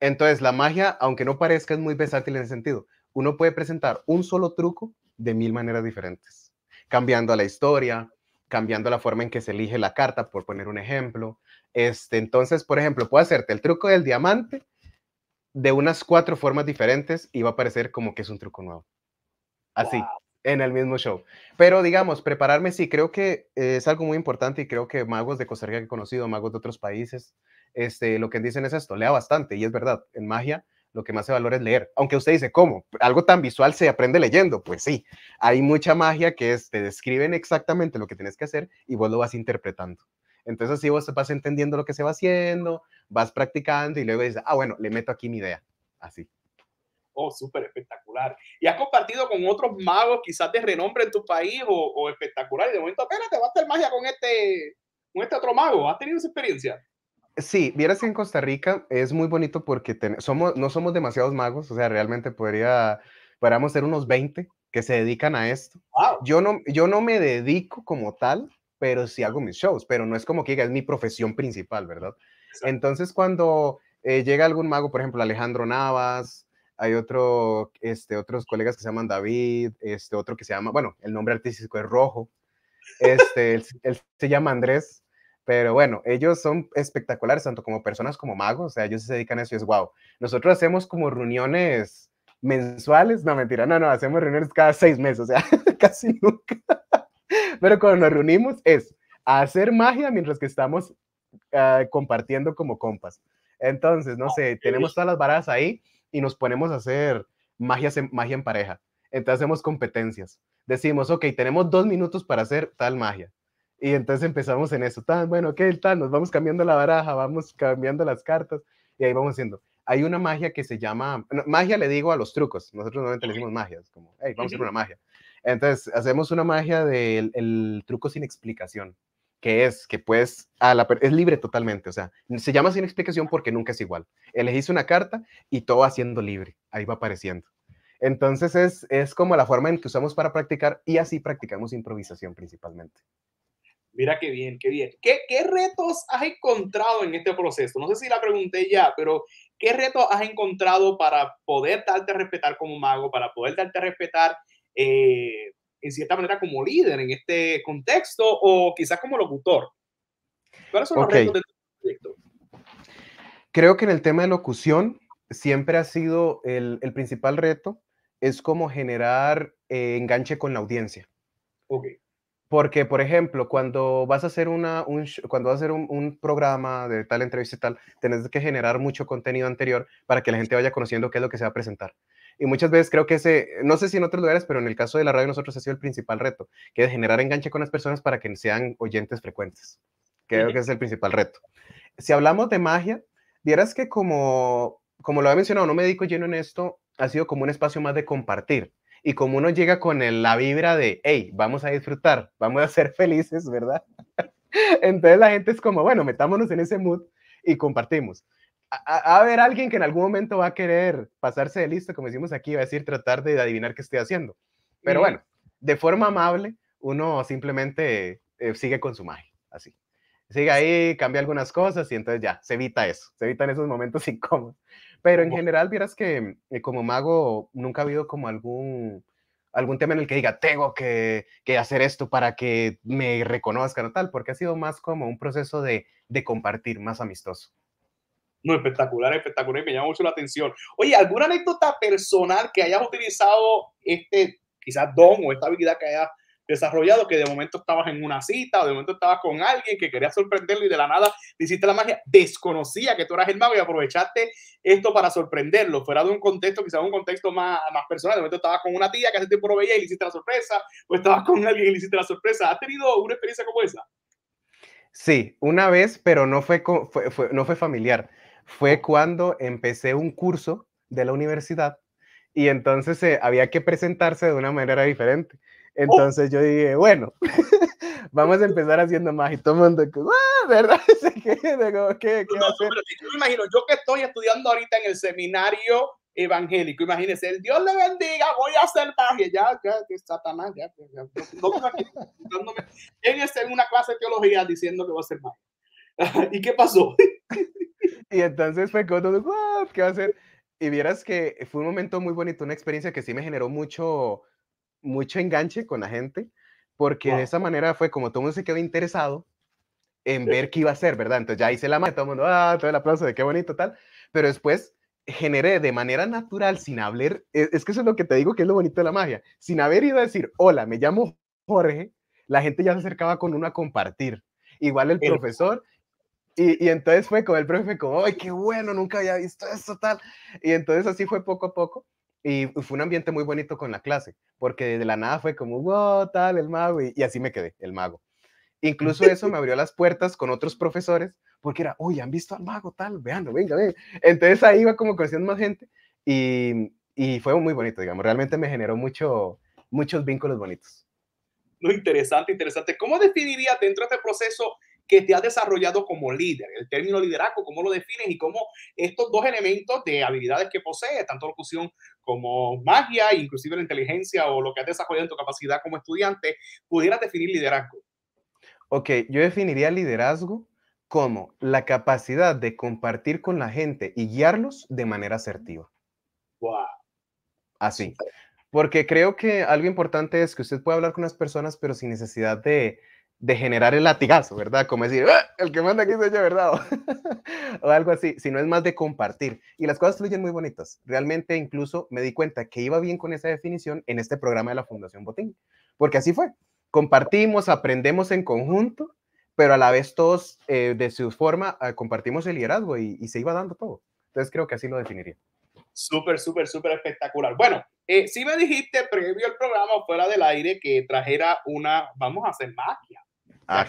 Entonces, la magia, aunque no parezca, es muy versátil en ese sentido. Uno puede presentar un solo truco de mil maneras diferentes, cambiando la historia, cambiando la forma en que se elige la carta, por poner un ejemplo. Este, entonces, por ejemplo, puedo hacerte el truco del diamante de unas cuatro formas diferentes y va a parecer como que es un truco nuevo. Así, en el mismo show. Pero digamos, prepararme sí, creo que eh, es algo muy importante y creo que magos de Costa Rica que he conocido, magos de otros países, este, lo que dicen es esto, lea bastante, y es verdad, en magia lo que más se valora es leer. Aunque usted dice, ¿cómo? Algo tan visual se aprende leyendo. Pues sí, hay mucha magia que te describen exactamente lo que tienes que hacer y vos lo vas interpretando. Entonces así vos vas entendiendo lo que se va haciendo, vas practicando y luego dices, ah, bueno, le meto aquí mi idea. Así. Oh, súper espectacular. ¿Y has compartido con otros magos quizás de renombre en tu país o, espectacular? Y de momento apenas te va a hacer magia con este, con este otro mago. ¿Has tenido esa experiencia? Sí, vieras que en Costa Rica es muy bonito porque no somos demasiados magos, o sea, realmente podría, podríamos ser unos 20 que se dedican a esto. Yo, no, yo no me dedico como tal, pero sí hago mis shows, pero no es como que es mi profesión principal, ¿verdad? Entonces cuando eh, llega algún mago, por ejemplo, Alejandro Navas, hay otro, este, otros colegas que se llaman David, este, otro que se llama, bueno, el nombre artístico es Rojo, este, él se llama Andrés, pero bueno, ellos son espectaculares, tanto como personas como magos, o sea, ellos se dedican a eso y es guau. Nosotros hacemos como reuniones mensuales, no mentira, no, no, hacemos reuniones cada seis meses, o sea, casi nunca. Pero cuando nos reunimos es hacer magia mientras que estamos ah, compartiendo como compas. Entonces, no sé, tenemos todas las varas ahí y nos ponemos a hacer magia, magia en pareja. Entonces hacemos competencias. Decimos, ok, tenemos dos minutos para hacer tal magia. Y entonces empezamos en eso, tan bueno, ¿qué tal? Nos vamos cambiando la baraja, vamos cambiando las cartas y ahí vamos haciendo. Hay una magia que se llama, magia le digo a los trucos, nosotros normalmente le decimos magias, como, hey, vamos a hacer una magia. Entonces hacemos una magia del truco sin explicación, que es que pues, es libre totalmente, o sea, se llama sin explicación porque nunca es igual. Elegís una carta y todo haciendo libre, ahí va apareciendo. Entonces es, es como la forma en que usamos para practicar y así practicamos improvisación principalmente. Mira qué bien, qué bien. ¿Qué, ¿Qué retos has encontrado en este proceso? No sé si la pregunté ya, pero ¿qué retos has encontrado para poder darte a respetar como mago, para poder darte a respetar eh, en cierta manera como líder en este contexto o quizás como locutor? ¿Cuáles son los retos de tu este proyecto? Creo que en el tema de locución siempre ha sido el, el principal reto, es como generar eh, enganche con la audiencia. Okay. Porque, por ejemplo, cuando vas a hacer, una, un, cuando a hacer un, programa de tal entrevista y tal, tenés que generar mucho contenido anterior para que la gente vaya conociendo qué es lo que se va a presentar. Y muchas veces creo que ese, no sé si en otros lugares, pero en el caso de la radio nosotros ha sido el principal reto, que es generar enganche con las personas para que sean oyentes frecuentes. Creo que es el principal reto. Si hablamos de magia, vieras que como, como lo he mencionado, no me dedico lleno en esto, ha sido como un espacio más de compartir y como uno llega con la vibra de, hey, vamos a disfrutar, vamos a ser felices, ¿verdad? Entonces la gente es como, bueno, metámonos en ese mood y compartimos. A, ver, alguien que en algún momento va a querer pasarse de listo, como decimos aquí, va a decir tratar de adivinar qué estoy haciendo. Pero bueno, de forma amable, uno simplemente eh, sigue con su magia, así. Sigue ahí, cambia algunas cosas y entonces ya, se evita eso, se evitan esos momentos incómodos. Pero en general, vieras que eh, como mago nunca ha habido como algún, algún tema en el que diga, tengo que, que hacer esto para que me reconozcan o tal, porque ha sido más como un proceso de, de compartir, más amistoso. No, espectacular, espectacular, y me llama mucho la atención. Oye, ¿alguna anécdota personal que hayas utilizado este, quizás don o esta habilidad que hayas desarrollado que de momento estabas en una cita o de momento estabas con alguien que quería sorprenderlo y de la nada le hiciste la magia, desconocía que tú eras el mago y aprovechaste esto para sorprenderlo, fuera de un contexto, quizás un contexto más, más personal, de momento estabas con una tía que hace tiempo no veía y le hiciste la sorpresa, o estabas con alguien y le hiciste la sorpresa. ¿Has tenido una experiencia como esa? Sí, una vez, pero no fue, no fue familiar. Fue cuando empecé un curso de la universidad y entonces eh, había que presentarse de una manera diferente. Oh. Entonces yo dije, bueno, vamos a empezar haciendo magia. Y todo el mundo, ah, ¿verdad? ¿Qué, qué, qué yo imagino, yo que estoy estudiando ahorita en el seminario evangélico, imagínese, el Dios le bendiga, voy a hacer magia, ya, ya, Satanás, ya, ya, en, una clase de teología diciendo que voy a hacer magia. ¿Y qué pasó? y entonces fue como, ¿qué va a hacer? Y vieras que fue un momento muy bonito, una experiencia que sí me generó mucho, mucho enganche con la gente, porque de esa manera fue como todo el mundo se quedó interesado en ver qué iba a ser, ¿verdad? Entonces ya hice la magia, todo el mundo, ah, todo el aplauso de qué bonito, tal. Pero después generé de manera natural, sin hablar, e, es, que eso es lo que te digo que es lo bonito de la magia, sin haber ido a decir, hola, me llamo Jorge, la gente ya se acercaba con uno a compartir. Igual el profesor, y, y, entonces fue como el profe, como, ¡ay, qué bueno! Nunca había visto eso tal. Y entonces así fue poco a poco. Y fue un ambiente muy bonito con la clase, porque de la nada fue como, wow, tal, el mago, y, así me quedé, el mago. Incluso eso me abrió las puertas con otros profesores, porque era, uy, han visto al mago tal, veanlo, venga, venga. Entonces ahí iba como conociendo más gente y, fue muy bonito, digamos, realmente me generó mucho, muchos vínculos bonitos. Muy interesante, interesante. ¿Cómo definirías dentro de este proceso que te has desarrollado como líder. El término liderazgo, cómo lo defines y cómo estos dos elementos de habilidades que posees, tanto locución como magia, inclusive la inteligencia o lo que has desarrollado en tu capacidad como estudiante, pudieras definir liderazgo. Ok, yo definiría liderazgo como la capacidad de compartir con la gente y guiarlos de manera asertiva. Wow. Así. Porque creo que algo importante es que usted puede hablar con las personas, pero sin necesidad de de generar el latigazo, ¿verdad? Como decir, ah, el que manda aquí soy yo, ¿verdad? o algo así, sino es más de compartir. Y las cosas fluyen muy bonitas. Realmente incluso me di cuenta que iba bien con esa definición en este programa de la Fundación Botín, porque así fue. Compartimos, aprendemos en conjunto, pero a la vez todos eh, de su forma ah, compartimos el liderazgo y, se iba dando todo. Entonces creo que así lo definiría. Súper, súper, súper espectacular. Bueno, eh, si me dijiste previo al programa, fuera del aire, que trajera una, vamos a hacer más Ah,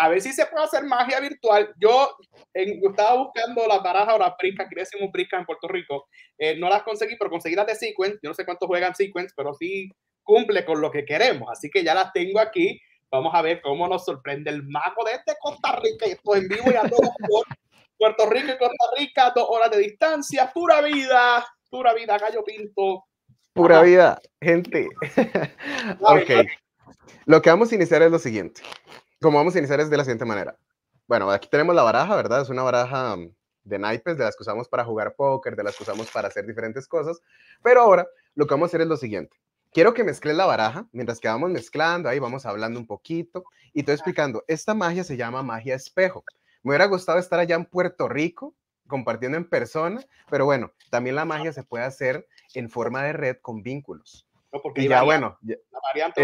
a ver si se puede hacer magia virtual. Yo, estaba buscando las barajas o las brincas, decir en Puerto Rico. Eh, no las conseguí, pero conseguí las de Sequence. Yo no sé cuánto juegan Sequence, pero sí cumple con lo que queremos. Así que ya las tengo aquí. Vamos a ver cómo nos sorprende el mago de este Costa Rica. esto en vivo y a todos Puerto Rico y Costa Rica, dos horas de distancia. Pura vida, pura vida, gallo pinto. Pura vida, gente. ok. Lo que vamos a iniciar es lo siguiente. Como vamos a iniciar es de la siguiente manera. Bueno, aquí tenemos la baraja, ¿verdad? Es una baraja mm, de naipes, de las que usamos para jugar póker, de las que usamos para hacer diferentes cosas. Pero ahora lo que vamos a hacer es lo siguiente. Quiero que mezcles la baraja, mientras que vamos mezclando, ahí vamos hablando un poquito y estoy explicando. Esta magia se llama magia espejo. Me hubiera gustado estar allá en Puerto Rico compartiendo en persona, pero bueno, también la magia se puede hacer en forma de red con vínculos. No, porque ya, bueno, la variante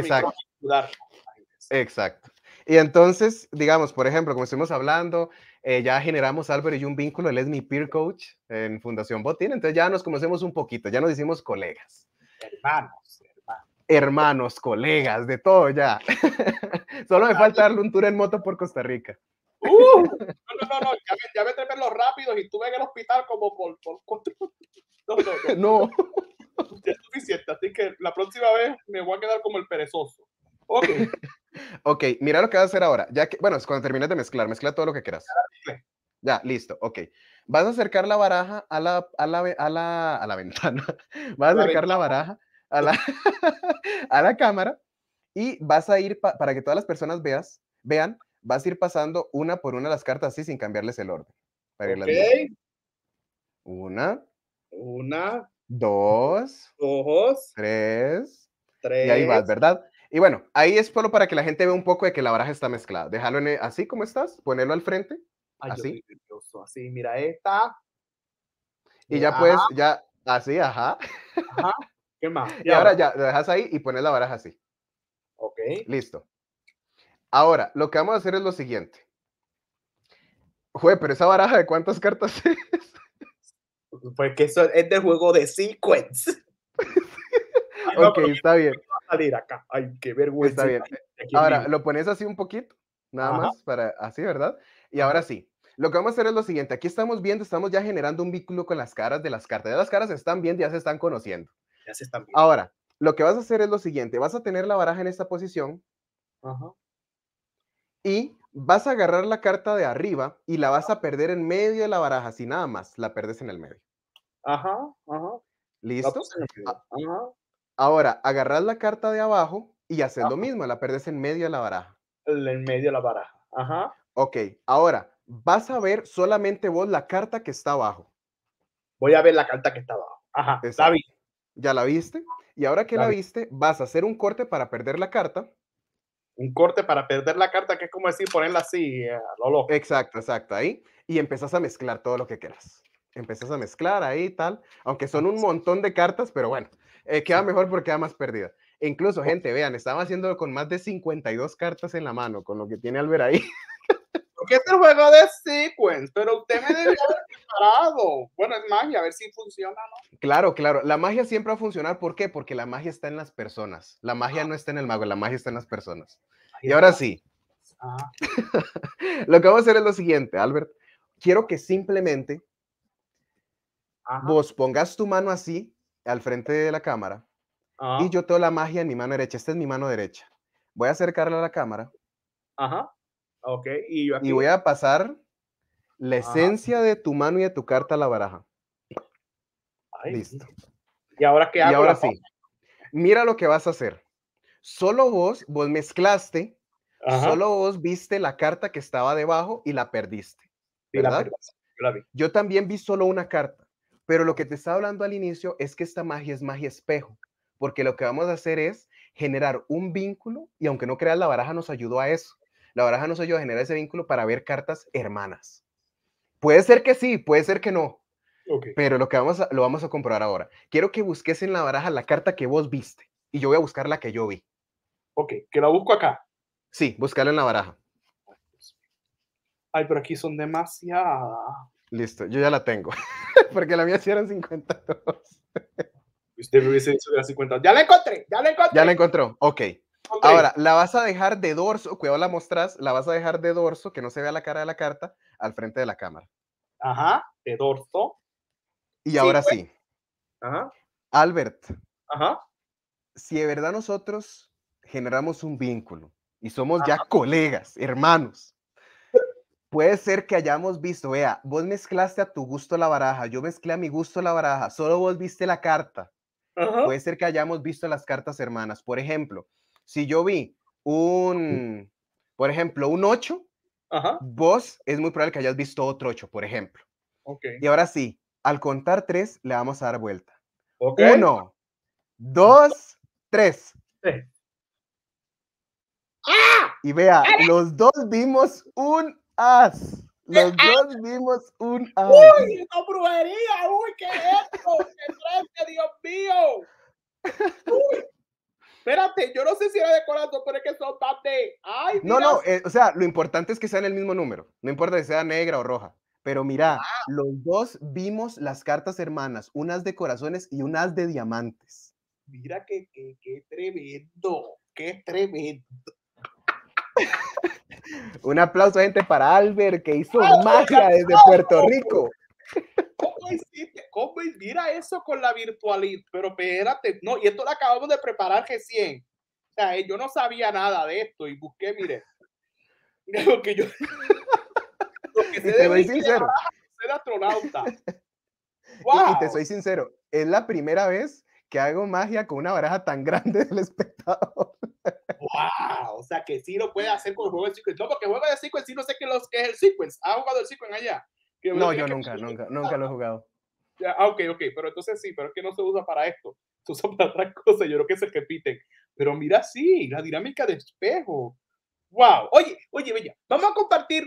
Exacto. Y entonces, digamos, por ejemplo, como estuvimos hablando, eh, ya generamos Álvaro y un vínculo, él es mi peer coach en Fundación Botín, entonces ya nos conocemos un poquito, ya nos hicimos colegas. Hermanos, hermanos. Hermanos, colegas, de todo ya. Solo me falta darle un tour en moto por Costa Rica. Uh, no, no, no, no, ya, me trepé los rápidos y tú en el hospital como por, cuatro. No, no, no. Ya es suficiente, así que la próxima vez me voy a quedar como el perezoso. Ok. mira lo que vas a hacer ahora. Ya que, bueno, es cuando termines de mezclar, mezcla todo lo que quieras. Ya, listo, ok. Vas a acercar la baraja a la, a la, ventana. Vas a acercar la, baraja a la, a la cámara y vas a ir, para que todas las personas veas, vean, vas a ir pasando una por una las cartas así sin cambiarles el orden. Para Una. Una. Dos. Dos. Tres. Tres. Y ahí vas, ¿verdad? Y bueno, ahí es solo para que la gente vea un poco de que la baraja está mezclada. Déjalo e, así como estás, ponelo al frente. así. así, mira esta. Y ya puedes, ya, así, ajá. Ajá. ¿Qué más? Y, ahora, ya, lo dejas ahí y pones la baraja así. Ok. Listo. Ahora, lo que vamos a hacer es lo siguiente. Jue, pero esa baraja de cuántas cartas es. Porque pues, pues, eso es de juego de sequence. está bien ir acá. Ay, qué vergüenza. bien. Ahora, lo pones así un poquito, nada más, para así, ¿verdad? Y ahora sí. Lo que vamos a hacer es lo siguiente, aquí estamos viendo, estamos ya generando un vínculo con las caras de las cartas. Ya las caras están viendo, ya se están conociendo. Ya se están Ahora, lo que vas a hacer es lo siguiente, vas a tener la baraja en esta posición Ajá. y vas a agarrar la carta de arriba y la vas ah. a perder en medio de la baraja, así nada más, la perdes en el medio. Ajá, ajá. ¿Listo? Ah. Ajá. Ahora, agarrás la carta de abajo y haces lo mismo, la perdes en medio de la baraja. En medio de la baraja, ajá. Ok, ahora, vas a ver solamente vos la carta que está abajo. Voy a ver la carta que está abajo. Ajá, Ya la viste. Y ahora que la, viste, vas a hacer un corte para perder la carta. Un corte para perder la carta, que es como decir ponerla así, eh, lo loco. Exacto, exacto, ahí. Y empezás a mezclar todo lo que quieras empezás a mezclar ahí y tal, aunque son un montón de cartas, pero bueno, eh, queda mejor porque queda más perdida. E incluso, gente, vean, estaba haciendo con más de 52 cartas en la mano, con lo que tiene Albert ahí. qué es el juego de sequence, pero usted me debe haber preparado. Bueno, es magia, a ver si funciona, ¿no? Claro, claro. La magia siempre va a funcionar. ¿Por qué? Porque la magia está en las personas. La magia ah. no está en el mago, la magia está en las personas. Y ahora sí. Ah. lo que vamos a hacer es lo siguiente, Albert. Quiero que simplemente vos pongas tu mano así al frente de la cámara y ah. yo tengo la magia en mi mano derecha. Esta es mi mano derecha. Voy a acercarla a la cámara. Ajá. Ok. Y, voy a pasar la esencia de tu mano y de tu carta a la baraja. Listo. ¿Y ahora qué ahora sí. Mira lo que vas a hacer. Solo vos, vos mezclaste, solo vos viste la carta que estaba debajo y la perdiste. ¿verdad? yo también vi solo una carta. Pero lo que te estaba hablando al inicio es que esta magia es magia espejo, porque lo que vamos a hacer es generar un vínculo y aunque no creas, la baraja nos ayudó a eso. La baraja nos ayudó a generar ese vínculo para ver cartas hermanas. Puede ser que sí, puede ser que no. Pero lo que vamos a, lo vamos a comprobar ahora. Quiero que busques en la baraja la carta que vos viste y yo voy a buscar la que yo vi. Ok, que la busco acá. Sí, buscarla en la baraja. Ay, pero aquí son demasiadas. Listo, yo ya la tengo. Porque la mía sí 52. Usted me hubiese dicho que era 50. ¡Ya la encontré! ¡Ya la encontré! Ya la encontró. Ok. Ahora, la vas a dejar de dorso, cuidado la mostrás, la vas a dejar de dorso, que no se vea la cara de la carta, al frente de la cámara. Ajá, de dorso. Y ahora pues. sí. Ajá. Albert. Ajá. Si de verdad nosotros generamos un vínculo y somos ya colegas, hermanos, puede ser que hayamos visto, vea, vos mezclaste a tu gusto la baraja, yo mezclé a mi gusto la baraja, solo vos viste la carta. Puede ser que hayamos visto las cartas hermanas. Por ejemplo, si yo vi un, por ejemplo, un 8, vos es muy probable que hayas visto otro 8, por ejemplo. Y ahora sí, al contar tres le vamos a dar vuelta. Uno, 2, 3. Y vea, los dos vimos un as. Eh, los eh. dos vimos un as. ¡Uy, esta brujería! ¡Uy, qué es esto! ¡Qué triste, Dios mío! ¡Uy! Espérate, yo no sé si era de corazón, pero es que son tan Ay, no, no, eh, o sea, lo importante es que sean el mismo número. No importa si sea negra o roja. Pero mira, ah. los dos vimos las cartas hermanas, unas de corazones y unas de diamantes. Mira qué qué que tremendo, qué tremendo. Un aplauso, gente, para Albert, que hizo magia desde Puerto Rico. ¿Cómo hiciste? mira eso con la virtualidad? Pero espérate, no, y esto lo acabamos de preparar recién. O sea, eh, yo no sabía nada de esto y busqué, mire. yo. Ah, y te soy sincero. astronauta. y te soy sincero, es la primera vez que hago magia con una baraja tan grande del espectador wow, o sea, que sí lo puede hacer con el juego de sequence. No, porque el juego de sequence sí no sé qué, es el sequence. ¿Ha jugado el sequence allá? no, yo nunca, nunca, nunca lo he jugado. Ah, ok, ok, pero entonces sí, pero es que no se usa para esto. Se usa para otras cosas, yo creo que es el que repiten. Pero mira, sí, la dinámica de espejo. Wow, oye, oye, bella, vamos a compartir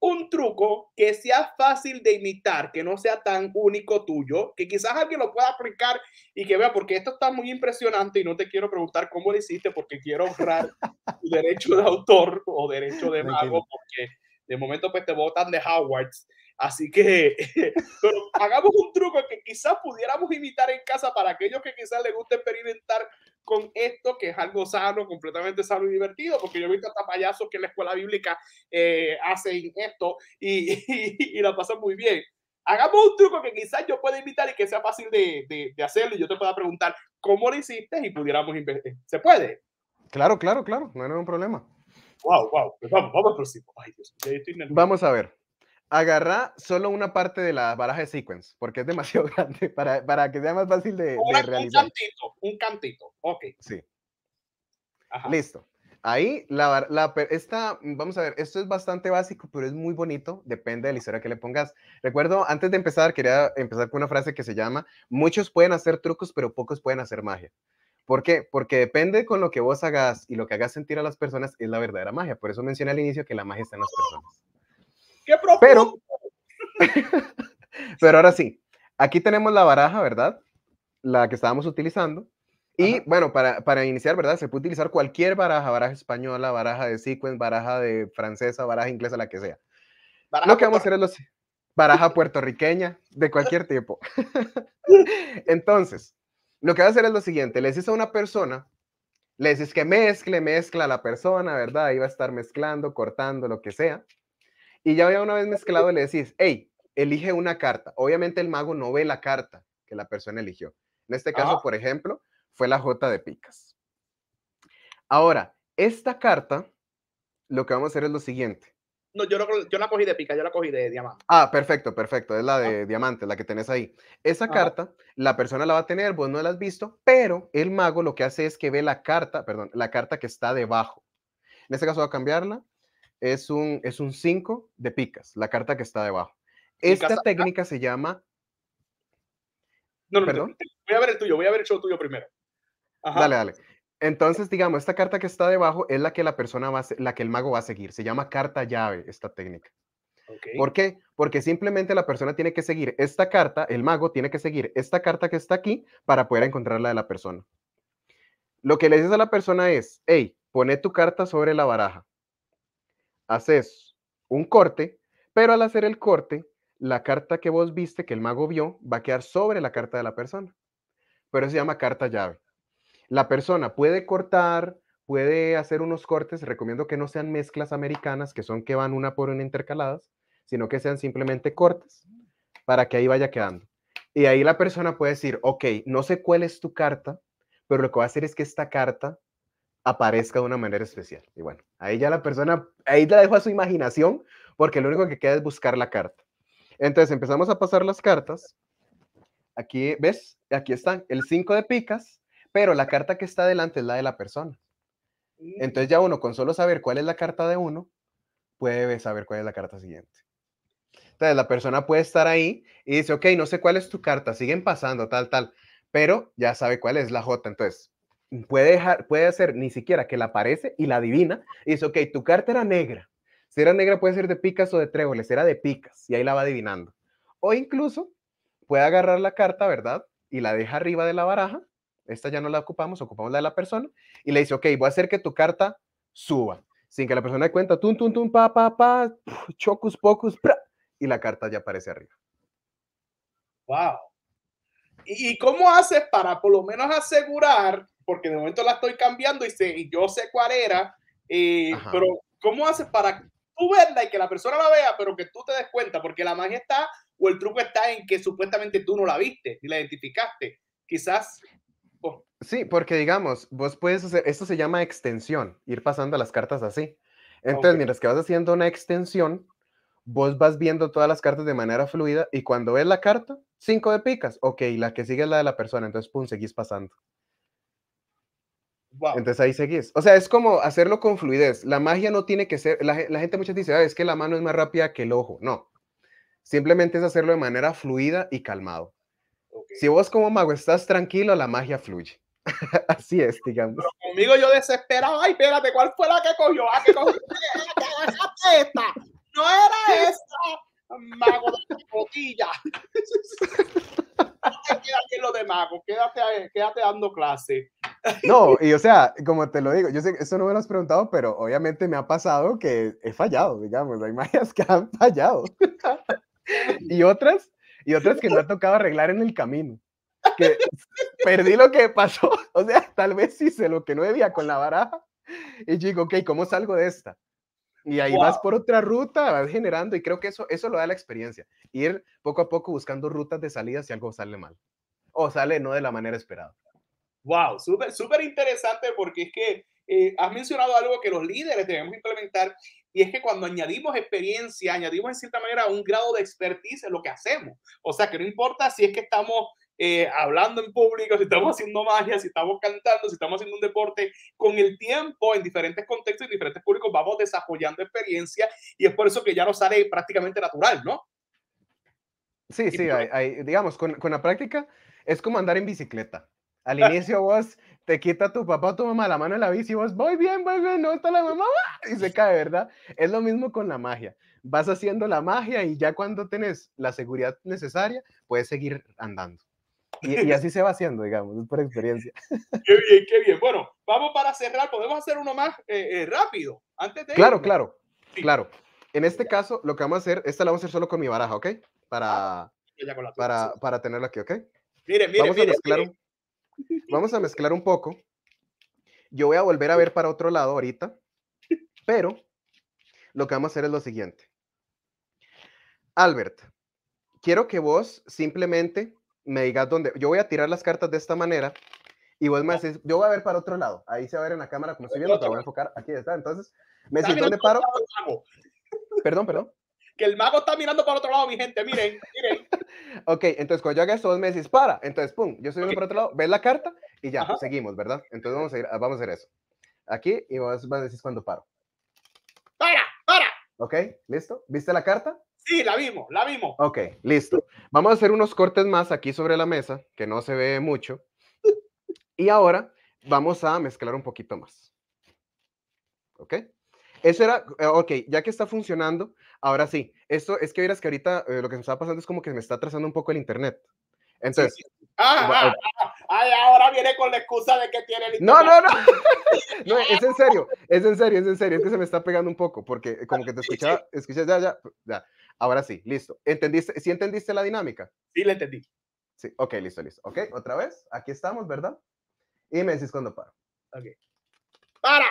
un truco que sea fácil de imitar, que no sea tan único tuyo, que quizás alguien lo pueda aplicar y que vea, porque esto está muy impresionante y no te quiero preguntar cómo lo hiciste porque quiero honrar tu derecho de autor o derecho de mago, porque de momento pues te votan de Howard's. Así que hagamos un truco que quizás pudiéramos imitar en casa para aquellos que quizás les guste experimentar con esto, que es algo sano, completamente sano y divertido, porque yo he visto hasta payasos que en la escuela bíblica eh, hacen esto y, y, la pasan muy bien. Hagamos un truco que quizás yo pueda imitar y que sea fácil de, de, hacerlo y yo te pueda preguntar cómo lo hiciste y pudiéramos invertir. Eh, ¿Se puede? Claro, claro, claro, no hay ningún problema. Wow, wow, pues vamos, vamos próximo. vamos a ver agarra solo una parte de la baraja de sequence, porque es demasiado grande para, que sea más fácil de, realizar. Un cantito, un cantito, ok. Sí. Listo. Ahí, la, la, esta, vamos a ver, esto es bastante básico, pero es muy bonito, depende de la historia que le pongas. Recuerdo, antes de empezar, quería empezar con una frase que se llama, muchos pueden hacer trucos, pero pocos pueden hacer magia. ¿Por qué? Porque depende con lo que vos hagas y lo que hagas sentir a las personas es la verdadera magia. Por eso mencioné al inicio que la magia está en las personas pero, pero ahora sí, aquí tenemos la baraja, ¿verdad? La que estábamos utilizando. Y bueno, para, para, iniciar, ¿verdad? Se puede utilizar cualquier baraja, baraja española, baraja de sequence, baraja de francesa, baraja inglesa, la que sea. lo que vamos a hacer es los baraja puertorriqueña, de cualquier tipo. Entonces, lo que va a hacer es lo siguiente, le dices a una persona, le dices que mezcle, mezcla la persona, ¿verdad? Ahí va a estar mezclando, cortando, lo que sea. Y ya una vez mezclado le decís, hey, elige una carta. Obviamente el mago no ve la carta que la persona eligió. En este caso, ah. por ejemplo, fue la J de picas. Ahora, esta carta, lo que vamos a hacer es lo siguiente. No, yo, yo la cogí de pica, yo la cogí de diamante. Ah, perfecto, perfecto. Es la ah. de diamante, la que tenés ahí. Esa carta, la persona la va a tener, vos no la has visto, pero el mago lo que hace es que ve la carta, perdón, la carta que está debajo. En este caso va a cambiarla es un 5 de picas, la carta que está debajo. Esta técnica se llama... No, no, ¿Perdón? voy a ver el tuyo, voy a ver el show tuyo primero. Dale, dale. Entonces, digamos, esta carta que está debajo es la que la persona va la que el mago va a seguir. Se llama carta llave esta técnica. ¿Por qué? Porque simplemente la persona tiene que seguir esta carta, el mago tiene que seguir esta carta que está aquí para poder encontrar la de la persona. Lo que le dices a la persona es, hey, pone tu carta sobre la baraja haces un corte, pero al hacer el corte, la carta que vos viste, que el mago vio, va a quedar sobre la carta de la persona. Pero eso se llama carta llave. La persona puede cortar, puede hacer unos cortes, recomiendo que no sean mezclas americanas, que son que van una por una intercaladas, sino que sean simplemente cortes, para que ahí vaya quedando. Y ahí la persona puede decir, ok, no sé cuál es tu carta, pero lo que va a hacer es que esta carta aparezca de una manera especial. Y bueno, ahí ya la persona, ahí la dejo a su imaginación, porque lo único que queda es buscar la carta. Entonces empezamos a pasar las cartas. Aquí, ¿ves? Aquí están, el 5 de picas, pero la carta que está delante es la de la persona. Entonces mm. ya uno, con solo saber cuál es la carta de uno, puede saber cuál es la carta siguiente. Entonces la persona puede estar ahí y dice, ok, no sé cuál es tu carta, siguen pasando, tal, tal, pero ya sabe cuál es la J. Entonces, puede, dejar, puede ser ni siquiera que la aparece y la adivina y dice, ok, tu carta era negra. Si era negra puede ser de picas o de tréboles, era de picas y ahí la va adivinando. O incluso puede agarrar la carta, ¿verdad? Y la deja arriba de la baraja. Esta ya no la ocupamos, ocupamos la de la persona. Y le dice, ok, voy a hacer que tu carta suba. Sin que la persona dé cuenta, tum, tum, tum, pa, pa, pa, chocus, pocus, y la carta ya aparece arriba. ¡Wow! ¿Y cómo haces para por lo menos asegurar porque de momento la estoy cambiando y, sé, yo sé cuál era, eh, pero ¿cómo haces para tú verla y que la persona la vea, pero que tú te des cuenta? Porque la magia está o el truco está en que supuestamente tú no la viste ni la identificaste. Quizás... Oh. Sí, porque digamos, vos puedes hacer, esto se llama extensión, ir pasando las cartas así. Entonces, mientras que vas haciendo una extensión, vos vas viendo todas las cartas de manera fluida y cuando ves la carta, cinco de picas, ok, la que sigue es la de la persona, entonces, pum, seguís pasando. Entonces ahí seguís. O sea, es como hacerlo con fluidez. La magia no tiene que ser, la, gente muchas dice, ah, es que la mano es más rápida que el ojo. No, simplemente es hacerlo de manera fluida y calmado. Si vos como mago estás tranquilo, la magia fluye. Así es, digamos. conmigo yo desesperado, ay, espérate, ¿cuál fue la que cogió? Ah, que cogió esta. No era esta, mago de la botilla. quédate te en lo demás, quédate, quédate dando clase. No, y o sea, como te lo digo, yo sé que eso no me lo has preguntado, pero obviamente me ha pasado que he fallado, digamos, hay magias que han fallado. y otras, y otras que me ha tocado arreglar en el camino. Que perdí lo que pasó, o sea, tal vez hice lo que no debía con la baraja. Y digo, ok, ¿cómo salgo de esta? Y ahí vas por otra ruta, vas generando, y creo que eso, eso lo da la experiencia. Ir poco a poco buscando rutas de salida si algo sale mal o sale no de la manera esperada. Wow, súper, súper interesante porque es que eh, has mencionado algo que los líderes debemos implementar y es que cuando añadimos experiencia, añadimos en cierta manera un grado de expertise en lo que hacemos. O sea, que no importa si es que estamos eh, hablando en público, si estamos haciendo magia, si estamos cantando, si estamos haciendo un deporte, con el tiempo, en diferentes contextos, y diferentes públicos, vamos desarrollando experiencia y es por eso que ya nos sale prácticamente natural, ¿no? Sí, sí, pues digamos, con, con la práctica es como andar en bicicleta. Al inicio vos te quita tu papá o tu mamá la mano en la bici y vos, voy bien, voy bien, no está la mamá, y se cae, ¿verdad? Es lo mismo con la magia. Vas haciendo la magia y ya cuando tenés la seguridad necesaria, puedes seguir andando. Y, así se va haciendo, digamos, por experiencia. Qué bien, qué bien. Bueno, vamos para cerrar, podemos hacer uno más eh, eh, rápido, antes de... Claro, claro, claro. En este caso, lo que vamos a hacer, esta la vamos a hacer solo con mi baraja, ¿ok? Para, ah, para, para tenerla aquí, ¿ok? ¡Miren, miren, vamos, a mezclar vamos a mezclar un poco. Yo voy a volver a ver para otro lado ahorita, pero lo que vamos a hacer es lo siguiente. Albert, quiero que vos simplemente me digas dónde. Yo voy a tirar las cartas de esta manera y vos me decís, yo voy a ver para otro lado. Ahí se va a ver en la cámara como estoy viendo, te voy a enfocar. Aquí está. Entonces, me decís, ¿dónde paro? Perdón, perdón. Que el mago está mirando para otro lado, mi gente. Miren, miren. ok, entonces cuando yo haga esto, vos me decís, para. Entonces, pum, yo estoy viendo para otro lado, ves la carta y ya, seguimos, ¿verdad? Entonces vamos a, ir, vamos a hacer eso. Aquí y vos me decís cuando paro. ¡Para! ¡Para! Ok, ¿listo? ¿Viste la carta? Sí, la vimos, la vimos. Ok, listo. Vamos a hacer unos cortes más aquí sobre la mesa, que no se ve mucho. Y ahora vamos a mezclar un poquito más. ¿Ok? Eso era, eh, ok, ya que está funcionando, ahora sí, esto es que verás que ahorita eh, lo que me está pasando es como que me está atrasando un poco el internet. Entonces. Ah, ah, eh. ah, ah. Ay, ahora viene con la excusa de que tiene el No, no, no. no, es en serio, es en serio, es en serio. Es que se me está pegando un poco porque como que te escuchaba, escuché, ya, ya, ya. Ahora sí, listo. ¿Entendiste? ¿Sí entendiste la dinámica? Sí, la entendí. Sí, ok, listo, listo. Ok, otra vez. Aquí estamos, ¿verdad? Y me decís cuando paro. Ok. ¡Para!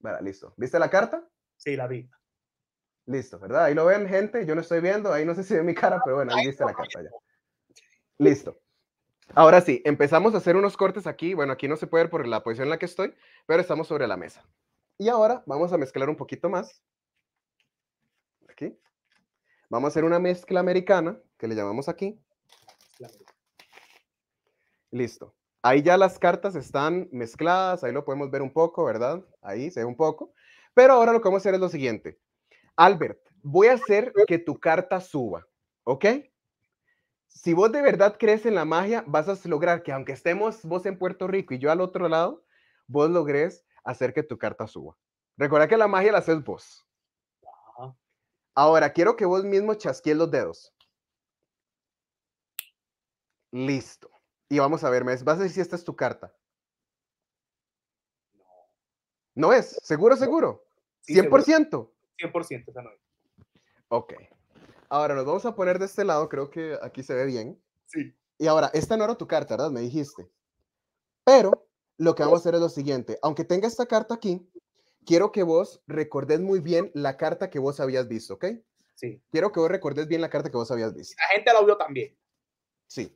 Para, listo. ¿Viste la carta? Sí, la vi. Listo, ¿verdad? Ahí lo ven, gente. Yo no estoy viendo. Ahí no sé si ve mi cara, pero bueno, ahí viste la carta ya. Listo. Ahora sí, empezamos a hacer unos cortes aquí. Bueno, aquí no se puede ver por la posición en la que estoy, pero estamos sobre la mesa. Y ahora vamos a mezclar un poquito más. Aquí. Vamos a hacer una mezcla americana, que le llamamos aquí. Listo. Ahí ya las cartas están mezcladas, ahí lo podemos ver un poco, ¿verdad? Ahí se ve un poco. Pero ahora lo que vamos a hacer es lo siguiente. Albert, voy a hacer que tu carta suba, ¿ok? Si vos de verdad crees en la magia, vas a lograr que aunque estemos vos en Puerto Rico y yo al otro lado, vos logres hacer que tu carta suba. Recuerda que la magia la haces vos, Ahora, quiero que vos mismo chasquees los dedos. Listo. Y vamos a ver, es vas a decir si esta es tu carta. No. ¿No es? ¿Seguro, seguro? ¿100%? 100%, esa no es. Ok. Ahora nos vamos a poner de este lado, creo que aquí se ve bien. Sí. Y ahora, esta no era tu carta, ¿verdad? Me dijiste. Pero lo que vamos a hacer es lo siguiente. Aunque tenga esta carta aquí, quiero que vos recordes muy bien la carta que vos habías visto, ¿ok? Sí. Quiero que vos recordes bien la carta que vos habías visto. La gente la vio también. Sí.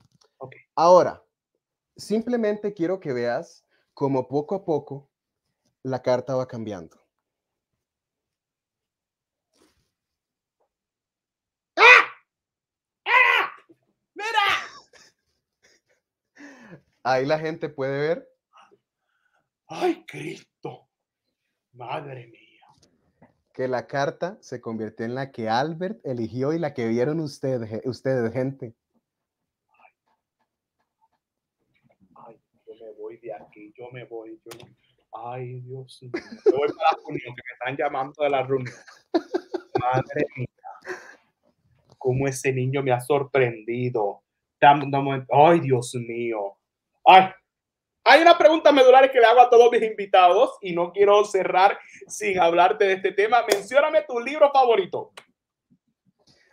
Ahora, simplemente quiero que veas cómo poco a poco la carta va cambiando. ¡Ah! ¡Ah! ¡Mira! Ahí la gente puede ver. ¡Ay, Cristo! Madre mía. Que la carta se convirtió en la que Albert eligió y la que vieron ustedes, ustedes gente. Ay, yo me voy de aquí, yo me voy. Yo Ay, Dios mío. Yo voy para la reunión, que me están llamando de la reunión. Madre mía. Cómo ese niño me ha sorprendido. Ay, Dios mío. Ay, hay una pregunta medular que le hago a todos mis invitados y no quiero cerrar sin hablarte de este tema. Mencióname tu libro favorito.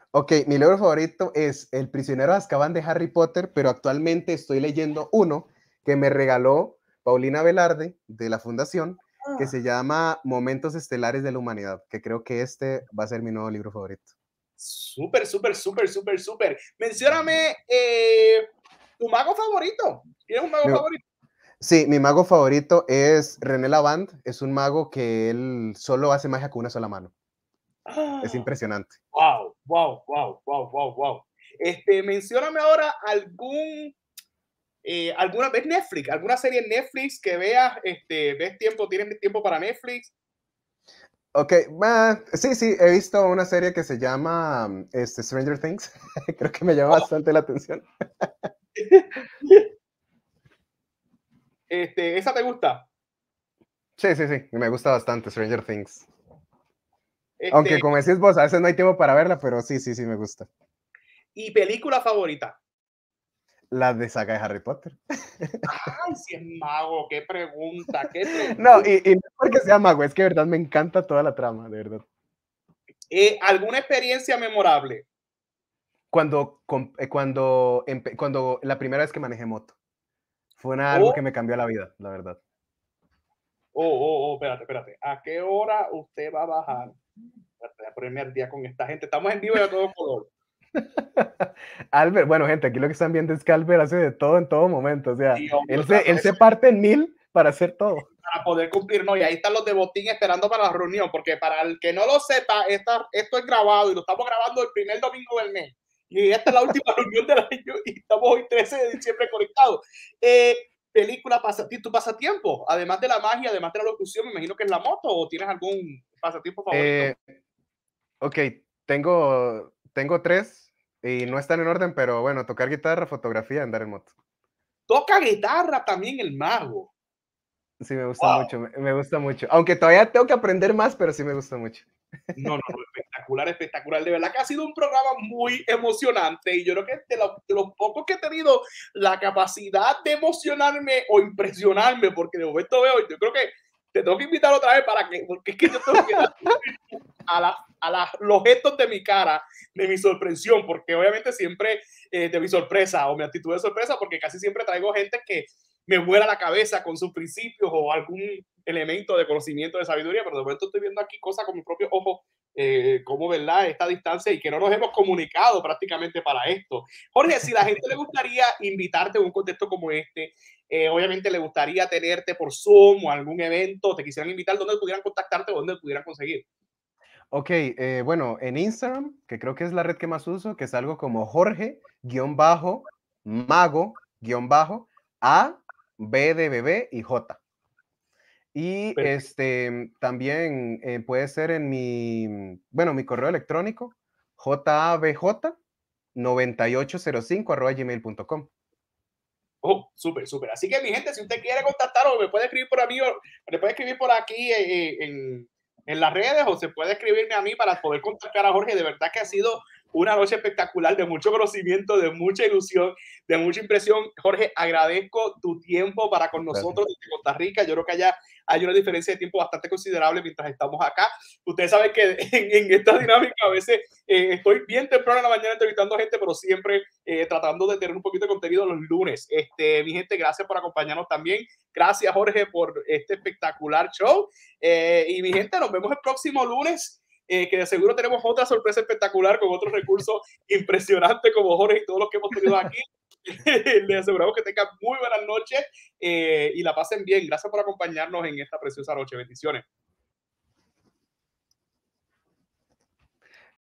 Ok, mi libro favorito es El prisionero de Azkaban de Harry Potter, pero actualmente estoy leyendo uno que me regaló Paulina Velarde de la Fundación, ah. que se llama Momentos Estelares de la Humanidad, que creo que este va a ser mi nuevo libro favorito. Súper, súper, súper, súper, súper. Mencióname eh, tu mago favorito. ¿Tienes un mago favorito? Sí, mi mago favorito es René Lavand. Es un mago que él solo hace magia con una sola mano. es ah. impresionante. Wow, wow, wow, wow, wow, wow. Este, mencióname ahora algún eh, alguna vez Netflix, alguna serie en Netflix que veas, este, ves tiempo, tienes tiempo para Netflix. Ok, sí, sí, he visto una serie que se llama este, Stranger Things. Creo que me llama oh. bastante la atención. Este, ¿Esa te gusta? Sí, sí, sí, me gusta bastante Stranger Things. Este Aunque como decís vos, a veces no hay tiempo para verla, pero sí, sí, sí, me gusta. ¿Y película favorita? La de saga de Harry Potter. Ay, si es mago, qué pregunta, qué No, y, y, no porque sea mago, es que de verdad me encanta toda la trama, de verdad. Eh, ¿Alguna experiencia memorable? Cuando, eh, cuando, cuando la primera vez que manejé moto. Fue algo que me cambió la vida, la verdad. Oh, oh, oh, espérate, espérate. ¿A qué hora usted va a bajar? El primer día con esta gente. Estamos en vivo y a todo color. Albert, bueno, gente, aquí lo que están viendo es que Albert hace de todo en todo momento. O sea, él, se, parte en mil para hacer todo. Para poder cumplir, no, y ahí están los de botín esperando para la reunión, porque para el que no lo sepa, esta, esto es grabado y lo estamos grabando el primer domingo del mes. Y esta es la última reunión del año y estamos hoy 13 de diciembre conectados. Eh, película, pasatiempo, tu pasatiempo, además de la magia, además de la locución, me imagino que es la moto o tienes algún pasatiempo eh, favorito. ok, tengo, tengo tres y no están en orden, pero bueno, tocar guitarra, fotografía, andar en moto. Toca guitarra también el mago. Sí, me gusta mucho, me, gusta mucho. Aunque todavía tengo que aprender más, pero sí me gusta mucho. No, no, espectacular, espectacular. De verdad que ha sido un programa muy emocionante y yo creo que de, los, pocos que he tenido la capacidad de emocionarme o impresionarme, porque de momento veo, yo creo que te tengo que invitar otra vez para que, porque es que yo tengo que a, a los gestos de mi cara, de mi sorpresión, porque obviamente siempre eh, de mi sorpresa o mi actitud de sorpresa, porque casi siempre traigo gente que me vuela la cabeza con sus principios o algún elemento de conocimiento, de sabiduría, pero de momento estoy viendo aquí cosas con mis propios ojos como eh, cómo, ¿verdad?, esta distancia y que no nos hemos comunicado prácticamente para esto. Jorge, si la gente le gustaría invitarte a un contexto como este, eh, obviamente le gustaría tenerte por Zoom o algún evento, te quisieran invitar, ¿dónde pudieran contactarte o dónde pudieran conseguir? Ok, eh, bueno, en Instagram, que creo que es la red que más uso, que es algo como Jorge-Mago-A, B de y J. Y este, también eh, puede ser en mi, bueno, mi correo electrónico, jabj9805 Oh, súper, súper. Así que, mi gente, si usted quiere contactar o me puede escribir por mí, o me puede escribir por aquí eh, eh, en, en, las redes o se puede escribirme a mí para poder contactar a Jorge. De verdad que ha sido una noche espectacular, de mucho conocimiento, de mucha ilusión, de mucha impresión. Jorge, agradezco tu tiempo para con nosotros desde Costa Rica. Yo creo que allá hay una diferencia de tiempo bastante considerable mientras estamos acá. Ustedes saben que en, esta dinámica a veces eh, estoy bien temprano en la mañana entrevistando a gente, pero siempre eh, tratando de tener un poquito de contenido los lunes. Este, mi gente, gracias por acompañarnos también. Gracias, Jorge, por este espectacular show. Eh, y mi gente, nos vemos el próximo lunes eh, que de seguro tenemos otra sorpresa espectacular con otros recursos impresionantes como Jorge y todos los que hemos tenido aquí. Les aseguramos que tengan muy buenas noches eh, y la pasen bien. Gracias por acompañarnos en esta preciosa noche. Bendiciones.